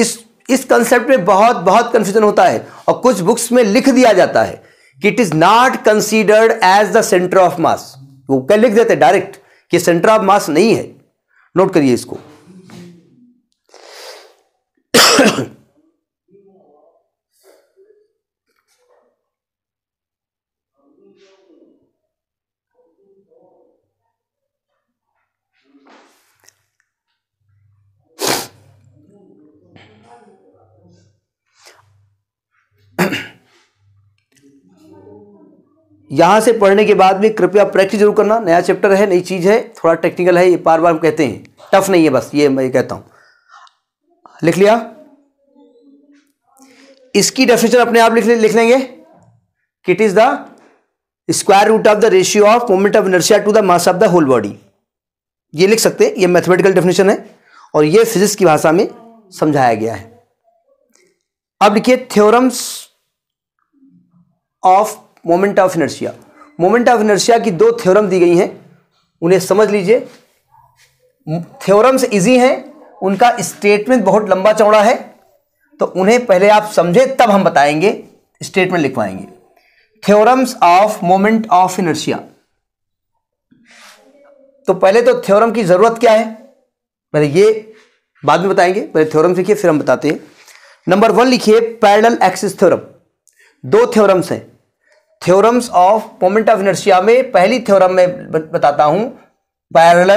इस इस कंसेप्ट में बहुत बहुत कंफ्यूजन होता है और कुछ बुक्स में लिख दिया जाता है कि it is not considered as the centre of mass वो क्या लिख देते डायरेक्ट कि सेंटर ऑफ मास नहीं है नोट करिए इसको [COUGHS] यहां से पढ़ने के बाद भी कृपया प्रैक्टिस जरूर करना नया चैप्टर है नई चीज़ है थोड़ा टेक्निकल है ये बार बार हम कहते हैं टफ नहीं है बस ये मैं कहता हूं लिख लिया इसकी डेफिनेशन अपने आप लिख लिख लेंगे किट is the square root of the ratio of moment of inertia to the mass of the whole body ये लिख सकते हैं ये मैथमेटिकल डेफिनेशन है और ये फिजिक्स की भाषा में समझाया गया है अब लिखिए theorems of moment of inertia moment of inertia की दो थ्योरम दी गई हैं उन्हें समझ लीजिए थ्योरम्स इजी हैं उनका स्टेटमेंट बहुत लंबा चौड़ा है तो उन्हें पहले आप समझे तब हम बताएंगे स्टेटमेंट लिखवाएंगे theorems of moment of inertia तो पहले तो थ्योरम की ज़रूरत क्या है पहले ये बाद में बताएंगे पहले थ्योरम लिखिए फिर हम बताते हैं नंबर वन लिखिए पैरल एक्सिस थ्योरम दो थ्योरम्स हैं theorems of moment of inertia में पहली थ्योरम में बताता हूं पैरल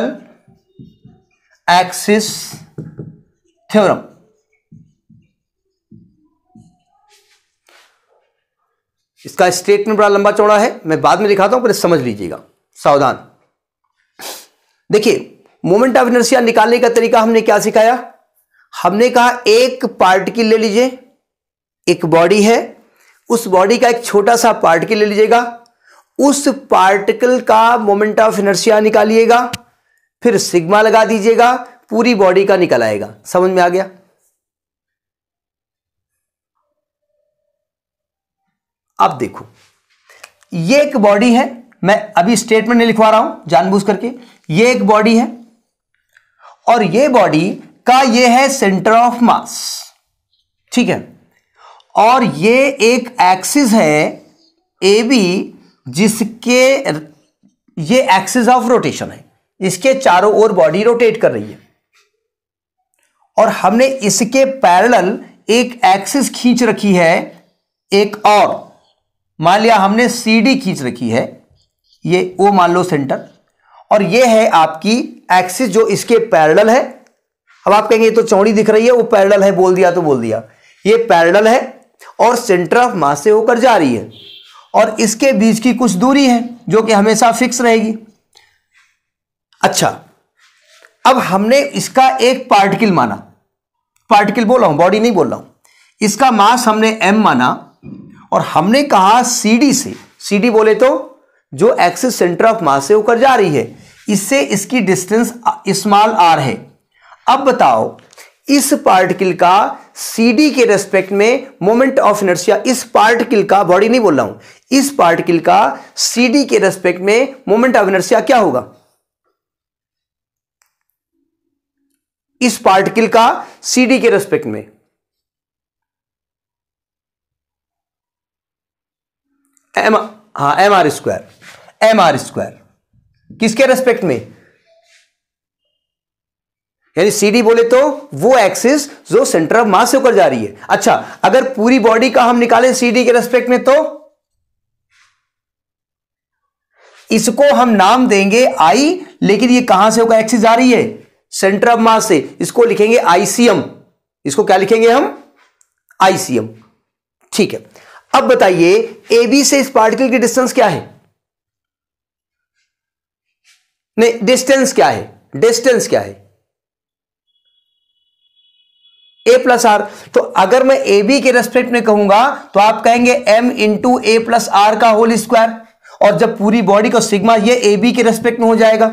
एक्सिस थ्योरम इसका स्टेटमेंट बड़ा लंबा चौड़ा है मैं बाद में दिखाता हूं पर समझ लीजिएगा सावधान देखिए मोमेंट ऑफ इनर्सिया निकालने का तरीका हमने क्या सिखाया हमने कहा एक पार्टिकल ले लीजिए एक बॉडी है उस बॉडी का एक छोटा सा पार्टिकल ले लीजिएगा उस पार्टिकल का मोमेंट ऑफ इनर्सिया निकालिएगा फिर सिग्मा लगा दीजिएगा पूरी बॉडी का निकल आएगा समझ में आ गया अब देखो ये एक बॉडी है मैं अभी स्टेटमेंट नहीं लिखवा रहा हूं जानबूझ करके ये एक बॉडी है और ये बॉडी का ये है सेंटर ऑफ मास ठीक है और ये एक एक्सिस है ए बी जिसके ये एक्सिस ऑफ रोटेशन है इसके चारों ओर बॉडी रोटेट कर रही है और हमने इसके पैरेलल एक एक्सिस खींच रखी है एक और मान लिया हमने सी डी खींच रखी है ये वो मान लो सेंटर और ये है आपकी एक्सिस जो इसके पैरेलल है अब आप कहेंगे ये तो चौड़ी दिख रही है वो पैरेलल है बोल दिया तो बोल दिया ये पैरेलल है और सेंटर ऑफ मास से होकर जा रही है और इसके बीच की कुछ दूरी है जो कि हमेशा फिक्स रहेगी अच्छा अब हमने इसका एक पार्टिकल माना पार्टिकल बोल रहा हूं बॉडी नहीं बोल रहा हूं इसका मास हमने एम माना और हमने कहा सीडी से सीडी बोले तो जो एक्सिस सेंटर ऑफ मास से होकर जा रही है इससे इसकी डिस्टेंस स्मॉल आर है अब बताओ इस पार्टिकल का सीडी के रेस्पेक्ट में मोमेंट ऑफ इनर्शिया इस पार्टिकल का बॉडी नहीं बोल रहा हूं इस पार्टिकल का सीडी के रेस्पेक्ट में मोमेंट ऑफ इनर्शिया क्या होगा इस पार्टिकल का सीडी के रेस्पेक्ट में एम हाँ M R square M R square किसके रेस्पेक्ट में यानी सीडी बोले तो वो एक्सिस जो सेंटर ऑफ मास से होकर जा रही है अच्छा अगर पूरी बॉडी का हम निकालें सीडी के रेस्पेक्ट में तो इसको हम नाम देंगे आई लेकिन ये कहां से होगा एक्सिस जा रही है सेंटर ऑफ मास से इसको लिखेंगे आईसीएम इसको क्या लिखेंगे हम आईसीएम ठीक है अब बताइए ए बी से इस पार्टिकल की डिस्टेंस क्या है नहीं डिस्टेंस क्या है डिस्टेंस क्या है ए प्लस आर तो अगर मैं ए बी के रेस्पेक्ट में कहूंगा तो आप कहेंगे M into A plus R का होल स्क्वायर और जब पूरी बॉडी का सिग्मा ये ए बी के रेस्पेक्ट में हो जाएगा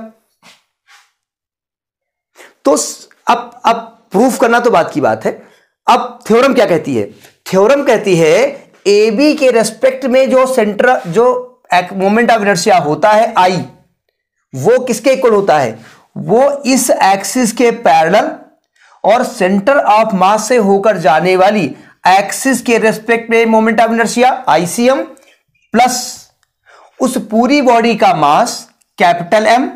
तो अब अब प्रूफ करना तो बात की बात है अब थ्योरम क्या कहती है थ्योरम कहती है ए बी के रेस्पेक्ट में जो सेंटर जो मोमेंट ऑफ इनर्शिया होता है आई वो किसके इक्वल होता है वो इस एक्सिस के पैरेलल और सेंटर ऑफ मास से होकर जाने वाली एक्सिस के रेस्पेक्ट में moment of inertia ICM plus उस पूरी बॉडी का मास कैपिटल एम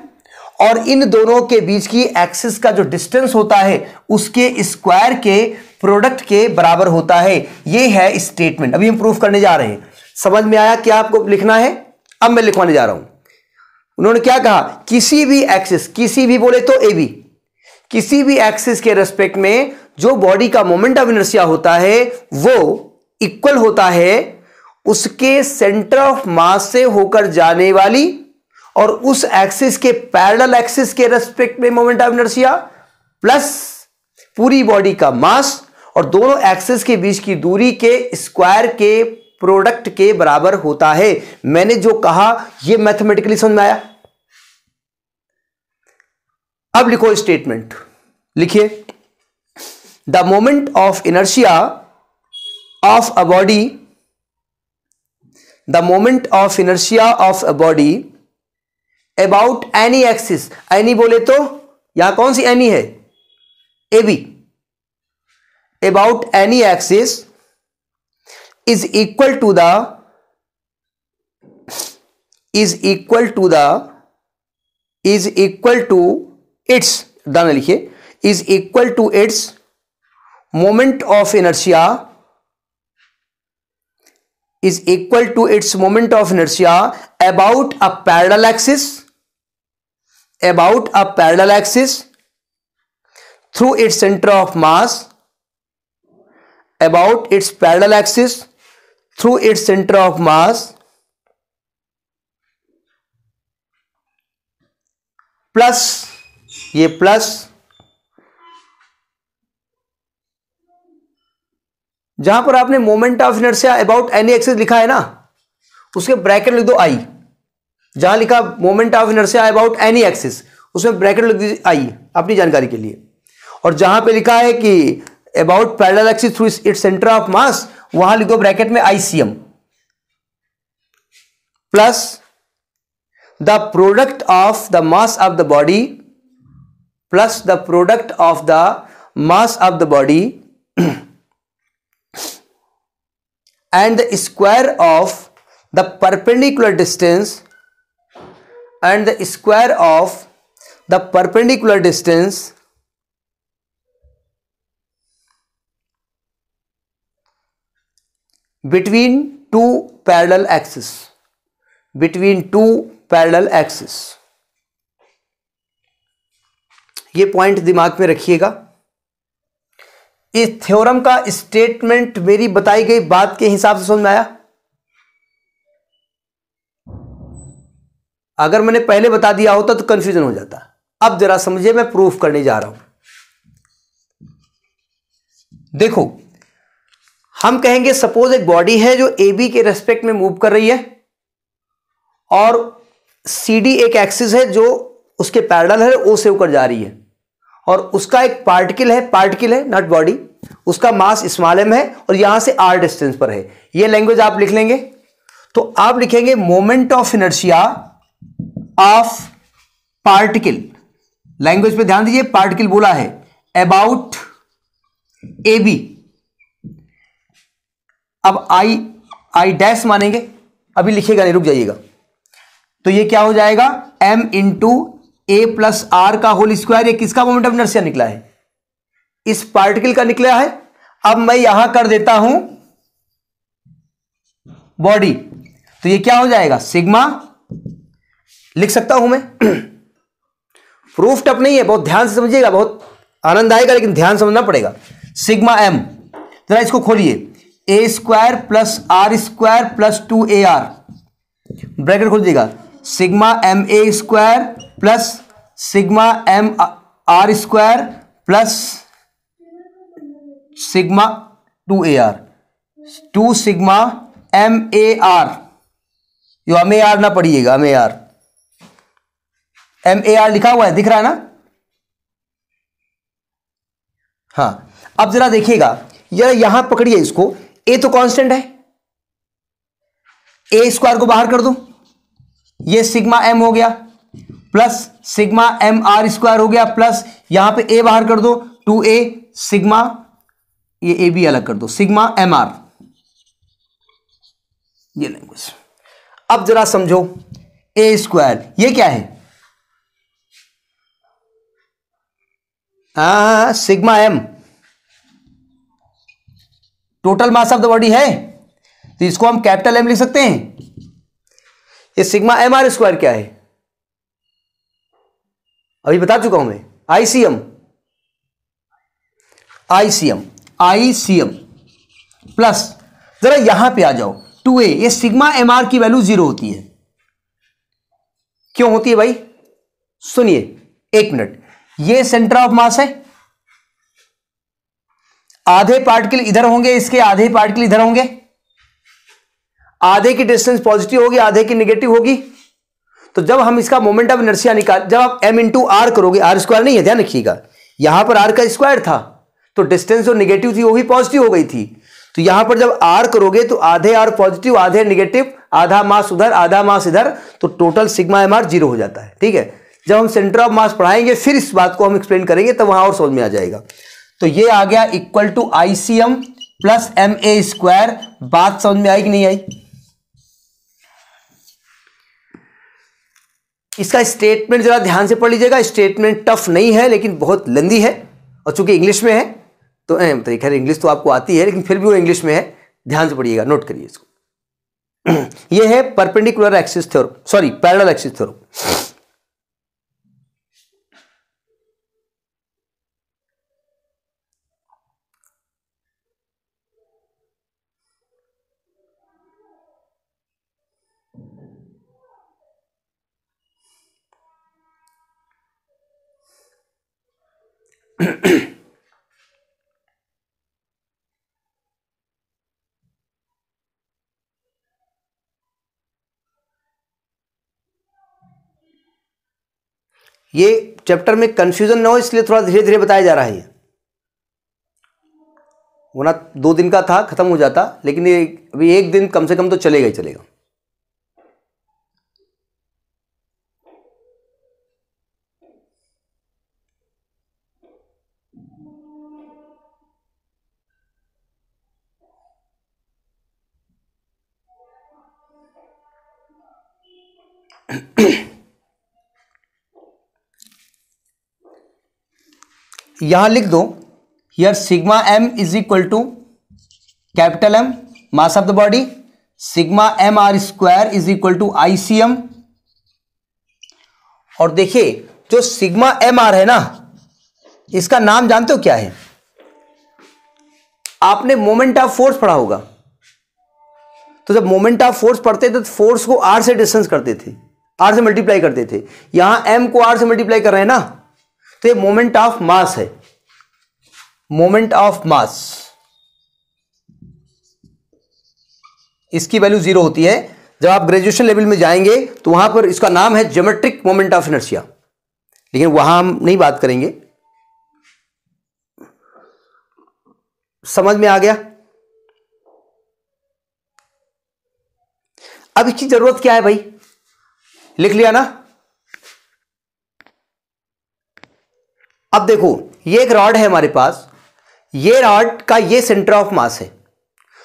और इन दोनों के बीच की एक्सिस का जो डिस्टेंस होता है उसके स्क्वायर के प्रोडक्ट के बराबर होता है ये है स्टेटमेंट अभी हम प्रूफ करने जा रहे हैं समझ में आया क्या आपको लिखना है अब मैं लिखवाने जा रहा हूं उन्होंने क्या कहा किसी भी एक्सिस किसी भी बोले तो ए बी किसी भी एक्सिस के रेस्पेक्ट में जो बॉडी का मोमेंट ऑफ इनर्सिया होता है वो इक्वल होता है उसके सेंटर ऑफ मास से होकर जाने वाली और उस एक्सिस के पैरल एक्सिस के रेस्पेक्ट में मोमेंट ऑफ इनर्शिया प्लस पूरी बॉडी का मास और दोनों एक्सेस के बीच की दूरी के स्क्वायर के प्रोडक्ट के बराबर होता है मैंने जो कहा यह मैथमेटिकली समझ में आया अब लिखो स्टेटमेंट लिखिए the moment of inertia of a body the moment of inertia of a body about any axis any बोले तो यहां कौन सी एनी है A B about any axis is equal to the is equal to the is equal to its दाना लिखिए is equal to its moment of inertia is equal to its moment of inertia about a parallel axis about a parallel axis through its centre of mass about its parallel axis through its centre of mass plus ये plus जहां पर आपने moment of inertia about any axis लिखा है ना उसके bracket लिख दो आई जहां लिखा moment of inertia about any axis उसमें ब्रैकेट लग दीजिए आई अपनी जानकारी के लिए और जहां पे लिखा है कि about parallel axis through its centre of mass वहां लिखो ब्रैकेट में ICM plus the product of the mass of the body plus the product of the mass of the body and the square of the perpendicular distance and the square of the perpendicular distance between two parallel axes between two parallel axes ये point दिमाग में रखिएगा इस theorem का statement मेरी बताई गई बात के हिसाब से समझ में आया अगर मैंने पहले बता दिया होता तो कंफ्यूजन हो जाता अब जरा समझिए मैं प्रूफ करने जा रहा हूं देखो हम कहेंगे सपोज एक बॉडी है जो ए बी के रेस्पेक्ट में मूव कर रही है और सी डी एक एक्सिस है जो उसके पैरल है ओ से होकर जा रही है और उसका एक पार्टिकल है पार्टिकल है नॉट बॉडी उसका मास स्मॉल एम है और यहां से आर डिस्टेंस पर है ये लैंग्वेज आप लिख लेंगे तो आप लिखेंगे moment of inertia of particle language पे ध्यान दीजिए पार्टिकल बोला है अबाउट ए बी अब आई आई डैश मानेंगे अभी लिखेगा नहीं रुक जाइएगा तो ये क्या हो जाएगा m into A plus R का होल स्क्वायर ये किसका मोमेंट ऑफ इनर्शिया निकला है इस पार्टिकल का निकला है अब मैं यहां कर देता हूं बॉडी तो ये क्या हो जाएगा सिग्मा लिख सकता हूं मैं प्रूफ टप नहीं है बहुत ध्यान से समझिएगा बहुत आनंद आएगा लेकिन ध्यान समझना पड़ेगा सिग्मा एम जरा इसको खोलिए A square plus R square plus two A R bracket खोल दीजिएगा sigma M A square plus sigma M R square plus sigma two A R two sigma M A R यो M A R ना पढ़िएगा M A R M A R लिखा हुआ है दिख रहा है ना हाँ अब जरा देखिएगा जरा यहां पकड़िए इसको ए तो कांस्टेंट है ए स्क्वायर को बाहर कर दो ये सिग्मा एम हो गया plus sigma M R square हो गया प्लस यहां पे ए बाहर कर दो टू ए सिग्मा ये ए बी अलग कर दो सिग्मा एम आर ये लैंग्वेज अब जरा समझो ए स्क्वायर ये क्या है sigma M total mass of the body है तो इसको हम कैपिटल एम लिख सकते हैं ये सिग्मा एम आर स्क्वायर क्या है अभी बता चुका हूं मैं आईसीएम आईसीएम आईसीएम प्लस जरा यहां पे आ जाओ टू ए ये सिग्मा एम आर की वैल्यू जीरो होती है क्यों होती है भाई सुनिए एक मिनट ये सेंटर ऑफ मास है आधे पार्टिकल इधर होंगे इसके आधे पार्टिकल इधर होंगे आधे की डिस्टेंस पॉजिटिव होगी आधे की निगेटिव होगी तो जब हम इसका मोमेंट ऑफ इनर्सिया निकाल जब आप एम इंटू आर करोगे आर स्क्वायर नहीं है ध्यान रखिएगा यहां पर आर का स्क्वायर था तो डिस्टेंस जो निगेटिव थी वो भी पॉजिटिव हो गई थी तो यहां पर जब आर करोगे तो आधे आर पॉजिटिव आधे निगेटिव आधा मास उधर आधा मास इधर तो total sigma M R zero हो जाता है ठीक है जब हम सेंटर ऑफ मास पढ़ाएंगे फिर इस बात को हम एक्सप्लेन करेंगे तो वहां और समझ में आ जाएगा तो ये आ गया equal to I C M plus M A square बात समझ में आई कि नहीं आई इसका स्टेटमेंट जरा ध्यान से पढ़ लीजिएगा स्टेटमेंट टफ नहीं है लेकिन बहुत लंदी है और चूंकि इंग्लिश में है तो बताइए तो खैर इंग्लिश तो आपको आती है लेकिन फिर भी वो इंग्लिश में है ध्यान से पढ़िएगा नोट करिए इसको [CLEARS THROAT] ये है perpendicular axis theorem sorry parallel axis theorem [CLEARS THROAT] ये चैप्टर में कंफ्यूजन ना हो इसलिए थोड़ा धीरे धीरे बताया जा रहा है वरना दो दिन का था ख़त्म हो जाता लेकिन ये अभी एक दिन कम से कम तो चलेगा ही चलेगा [COUGHS] यहां लिख दो here sigma M is equal to capital M mass of the body sigma M R square is equal to I C M और देखिए जो सिग्मा एम आर है ना इसका नाम जानते हो क्या है आपने मोमेंट ऑफ फोर्स पढ़ा होगा तो जब मोमेंट ऑफ फोर्स पढ़ते थे तो फोर्स को आर से डिस्टेंस करते थे आर से मल्टीप्लाई करते थे यहां एम को आर से मल्टीप्लाई कर रहे हैं ना तो ये मोमेंट ऑफ मास है मोमेंट ऑफ मास इसकी वैल्यू जीरो होती है जब आप ग्रेजुएशन लेवल में जाएंगे तो वहां पर इसका नाम है ज्योमेट्रिक मोमेंट ऑफ इनर्शिया लेकिन वहां हम नहीं बात करेंगे समझ में आ गया अब इसकी जरूरत क्या है भाई लिख लिया ना अब देखो ये एक रॉड है हमारे पास ये रॉड का ये सेंटर ऑफ मास है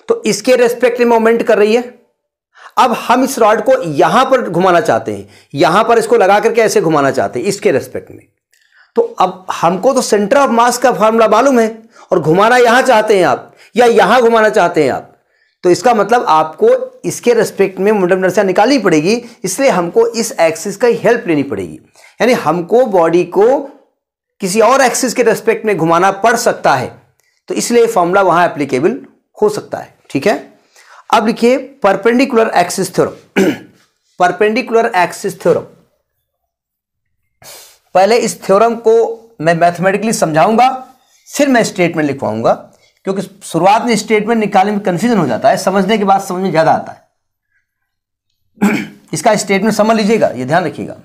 तो इसके रेस्पेक्ट में मोमेंट कर रही है अब हम इस रॉड को यहां पर घुमाना चाहते हैं यहां पर इसको लगा करके ऐसे घुमाना चाहते हैं इसके रेस्पेक्ट में तो अब हमको तो सेंटर ऑफ मास का फॉर्मूला मालूम है और घुमाना यहां चाहते हैं आप या यहां घुमाना चाहते हैं आप तो इसका मतलब आपको इसके रेस्पेक्ट में मुंडम नर्सिया निकालनी पड़ेगी इसलिए हमको इस एक्सिस का हेल्प लेनी पड़ेगी यानी हमको बॉडी को किसी और एक्सिस के रेस्पेक्ट में घुमाना पड़ सकता है तो इसलिए फॉर्मूला वहां एप्लीकेबल हो सकता है ठीक है अब लिखिए perpendicular axis theorem perpendicular axis theorem पहले इस थ्योरम को मैं मैथमेटिकली समझाऊंगा फिर मैं स्टेटमेंट लिखवाऊंगा क्योंकि शुरुआत में स्टेटमेंट निकालने में कंफ्यूजन हो जाता है समझने के बाद समझ में ज़्यादा आता है [CLEARS THROAT] इसका स्टेटमेंट समझ लीजिएगा ये ध्यान रखिएगा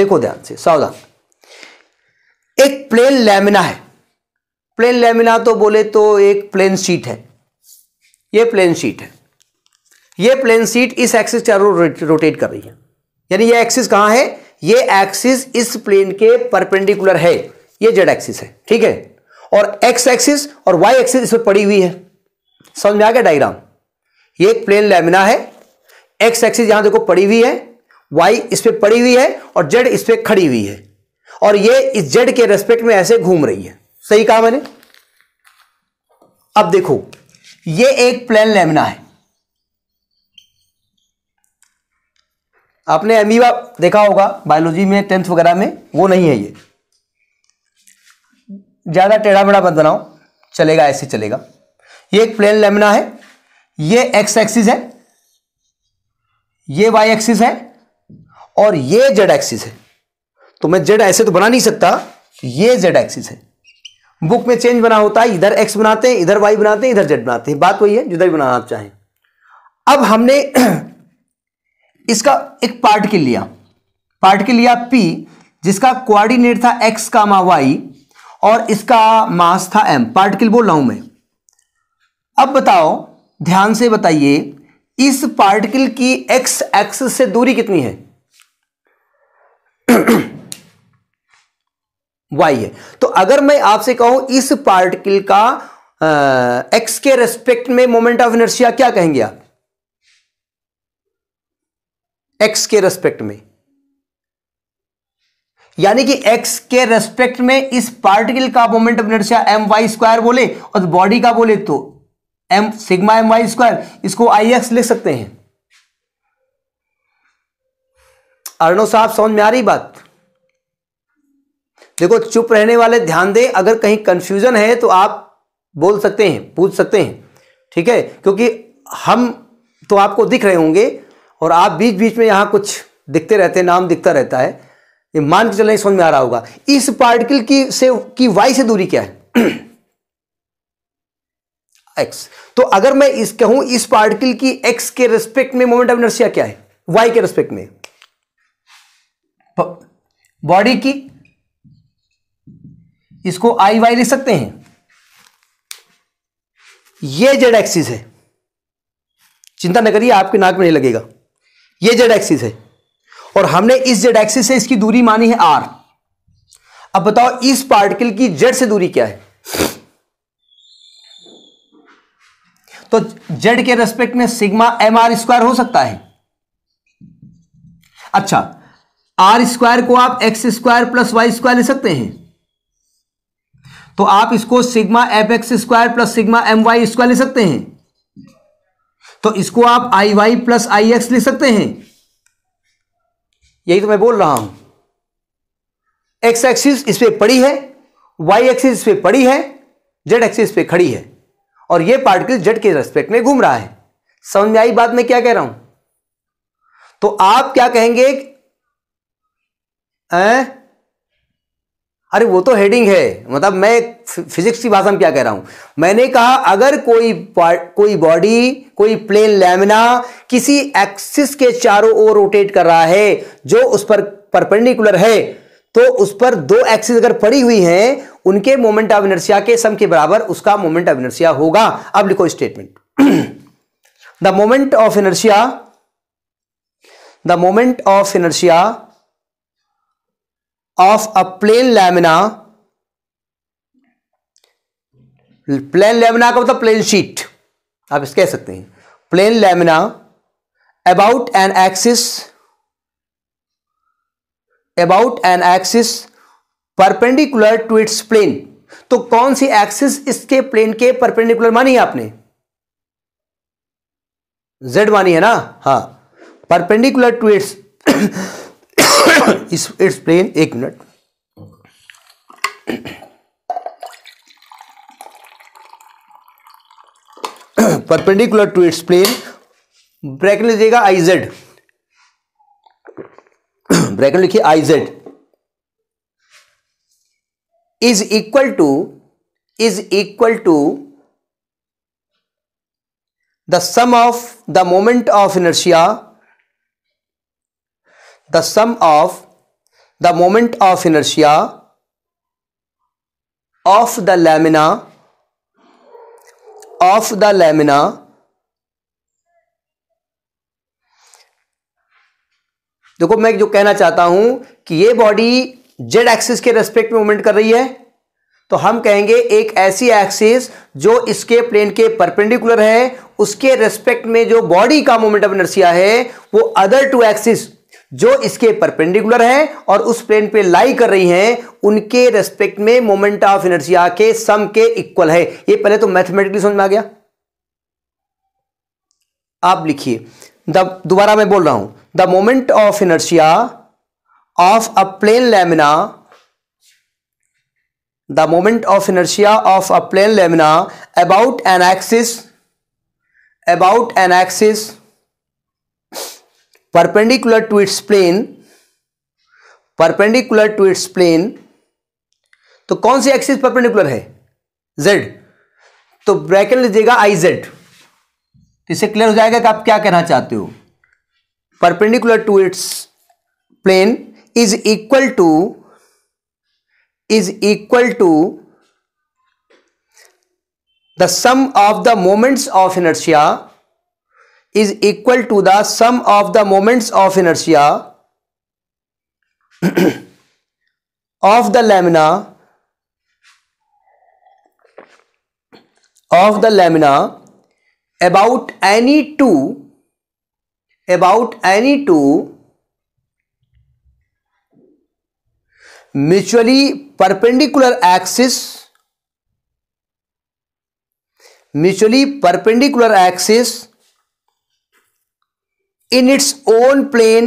देखो ध्यान से सावधान एक प्लेन लेमिना है प्लेन लेमिना तो बोले तो एक प्लेन शीट है ये प्लेन शीट है ये प्लेन शीट इस एक्सिस चारों रोटेट कर रही है यानी ये एक्सिस कहां है ये एक्सिस इस प्लेन के परपेंडिकुलर है ये जेड एक्सिस है ठीक है और एक्स एक्सिस और वाई एक्सिस इस पर पड़ी हुई है समझ में आ गया डायग्राम ये एक प्लेन लेमिना है एक्स एक्सिस यहां देखो पड़ी हुई है वाई इस पर पड़ी हुई है और जेड इस पर खड़ी हुई है और ये इस जेड के रेस्पेक्ट में ऐसे घूम रही है सही कहा मैंने अब देखो ये एक प्लेन लेमिना है आपने अमीबा देखा होगा बायोलॉजी में टेंथ वगैरह में वो नहीं है ये ज़्यादा टेढ़ा मेढ़ा मत बनाओ चलेगा ऐसे चलेगा ये एक प्लेन लेमिना है ये एक्स एक्सिस है ये वाई एक्सिस है और ये जेड एक्सिस है तो मैं जेड ऐसे तो बना नहीं सकता ये जेड एक्सिस है बुक में चेंज बना होता है इधर एक्स बनाते हैं इधर वाई बनाते हैं इधर जेड बनाते हैं बात वही है जिधर भी बनाना आप चाहें अब हमने [CLEARS THROAT] इसका एक पार्ट के लिया पार्ट के लिया पी जिसका कोऑर्डिनेट था एक्स कामा वाई और इसका मास था एम पार्टिकल बोल रहा हूं मैं अब बताओ ध्यान से बताइए इस पार्टिकल की एक्स एक्स से दूरी कितनी है वाई [COUGHS] है तो अगर मैं आपसे कहूं इस पार्टिकल का एक्स के रेस्पेक्ट में मोमेंट ऑफ इनर्शिया क्या कहेंगे आप एक्स के रेस्पेक्ट में यानी कि x के रेस्पेक्ट में इस पार्टिकल का moment of inertia M Y square बोले और बॉडी का बोले तो M sigma M Y square इसको आई एक्स लिख सकते हैं अर्णो साहब समझ में आ रही बात देखो चुप रहने वाले ध्यान दें अगर कहीं कंफ्यूजन है तो आप बोल सकते हैं पूछ सकते हैं ठीक है क्योंकि हम तो आपको दिख रहे होंगे और आप बीच बीच में यहां कुछ दिखते रहते हैं नाम दिखता रहता है ये मान के चलना समझ में आ रहा होगा इस पार्टिकल की से की वाई से दूरी क्या है एक्स [CLEARS THROAT] तो अगर मैं इस कहूं इस पार्टिकल की एक्स के रेस्पेक्ट में मोमेंट ऑफ इनर्शिया क्या है वाई के रेस्पेक्ट में बॉडी की इसको आई वाई लिख सकते हैं ये जेड एक्सिस है चिंता न करिए आपके नाक में नहीं लगेगा ये जेड एक्सिस है और हमने इस जेड एक्सिस से इसकी दूरी मानी है आर अब बताओ इस पार्टिकल की जेड से दूरी क्या है तो जेड के रेस्पेक्ट में सिग्मा एम आर स्क्वायर हो सकता है अच्छा आर स्क्वायर को आप X square plus Y square ले सकते हैं तो आप इसको sigma F X square plus sigma M Y square ले सकते हैं तो इसको आप I Y plus I X ले सकते हैं यही तो मैं बोल रहा हूं एक्स एक्सिस इस पर पड़ी है वाई एक्सिस इस पर पड़ी है जेड एक्सिस पे खड़ी है और ये पार्टिकल जेड के रेस्पेक्ट में घूम रहा है समझ में आई बात मैं क्या कह रहा हूं तो आप क्या कहेंगे ए? अरे वो तो हेडिंग है मतलब मैं फिजिक्स की भाषा में क्या कह रहा हूं मैंने कहा अगर कोई कोई बॉडी कोई प्लेन लैमिना किसी एक्सिस के चारों ओर रोटेट कर रहा है जो उस पर परपेंडिकुलर है तो उस पर दो एक्सिस अगर पड़ी हुई हैं उनके मोमेंट ऑफ इनर्शिया के सम के बराबर उसका मोमेंट ऑफ इनर्शिया होगा अब लिखो statement the moment of inertia the moment of inertia of a plane lamina plane lamina का मतलब प्लेन शीट आप इस कह सकते हैं plane lamina about an axis about an axis perpendicular to its plane तो कौन सी एक्सिस इसके प्लेन के परपेंडिकुलर मानी है आपने जेड मानी है ना हा perpendicular to its [COUGHS] its plane एक minute perpendicular to its plane bracket लिखिएगा आई जेड ब्रैकेट लिखिए I Z is equal to is equal to the sum of the moment of inertia the sum of the moment of inertia of the lamina of the lamina देखो मैं जो कहना चाहता हूं कि ये body Z axis के respect में मूवमेंट कर रही है तो हम कहेंगे एक ऐसी एक्सिस जो इसके प्लेन के परपेंडिकुलर है उसके रेस्पेक्ट में जो बॉडी का मोमेंट ऑफ इनर्सिया है वो अदर टू एक्सिस जो इसके परपेंडिकुलर हैं और उस प्लेन पे लाई कर रही हैं उनके रेस्पेक्ट में मोमेंट ऑफ इनर्जिया के सम के इक्वल है ये पहले तो मैथमेटिकली समझ में आ गया आप लिखिए दोबारा मैं बोल रहा हूं the moment of inertia of a plane lamina the moment of inertia of a plane lamina about an axis about an axis perpendicular to its plane perpendicular to its plane तो कौन सी एक्सिस परपेंडिकुलर है Z तो bracket लीजिएगा I Z तो clear हो जाएगा कि आप क्या कहना चाहते हो perpendicular to its plane is equal to is equal to the sum of the moments of inertia is equal to the sum of the moments of inertia [CLEARS THROAT] of the lamina of the lamina about any two about any two mutually perpendicular axis mutually perpendicular axis in its own plane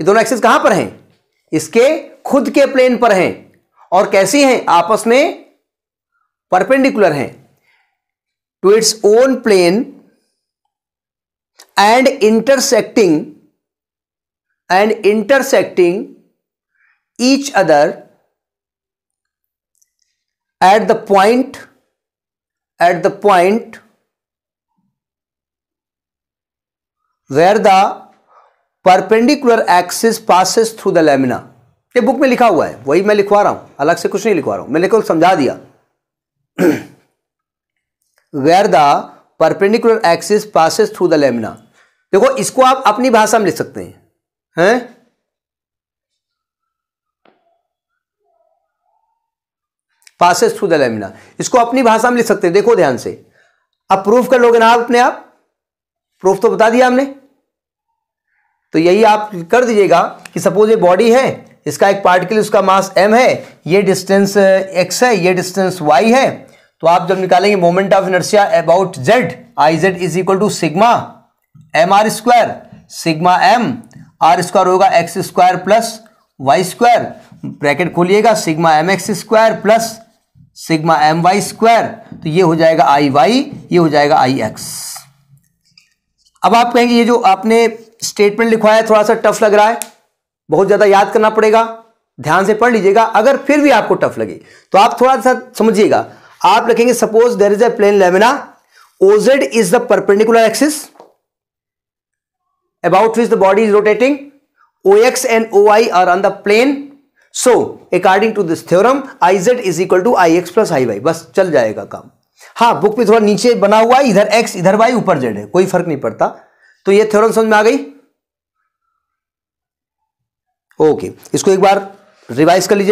ये दोनों access कहां पर हैं इसके खुद के plane पर हैं और कैसी हैं आपस में परपेंडिकुलर हैं to its own plane and intersecting and intersecting each other at the point at the point where the perpendicular axis passes through the lamina ये बुक में लिखा हुआ है वही मैं लिखवा रहा हूं अलग से कुछ नहीं लिखवा रहा हूं मैंने को समझा दिया where the perpendicular axis passes through the lamina देखो इसको आप अपनी भाषा में लिख सकते हैं है? पासिस थ्रू द लेमिना इसको अपनी भाषा में लिख सकते हैं देखो ध्यान से अब प्रूफ कर लोगे ना आप अपने आप प्रूफ तो बता दिया हमने तो यही आप कर दीजिएगा कि सपोज ये बॉडी है इसका एक पार्टिकल उसका मास m है ये डिस्टेंस uh, x है ये डिस्टेंस y है तो आप जब निकालेंगे moment of inertia about z I Z is equal to sigma M R square sigma M R square होगा X square plus Y square bracket खोलिएगा sigma M X square plus sigma M Y square तो ये हो जाएगा आई Y ये हो जाएगा आई x अब आप कहेंगे ये जो आपने स्टेटमेंट लिखवाया थोड़ा सा टफ लग रहा है बहुत ज़्यादा याद करना पड़ेगा ध्यान से पढ़ लीजिएगा अगर फिर भी आपको टफ लगे तो आप थोड़ा सा समझिएगा आप लिखेंगे suppose there is a plane lamina OZ is the perpendicular axis rotating O X and O I R on the plane so according to this theorem I Z is equal to I X plus I Y बस चल जाएगा काम हाँ book में थोड़ा नीचे बना हुआ है इधर एक्स इधर वाई ऊपर जेड है कोई फर्क नहीं पड़ता तो ये थ्योरम समझ में आ गई ओके इसको एक बार रिवाइज कर लीजिए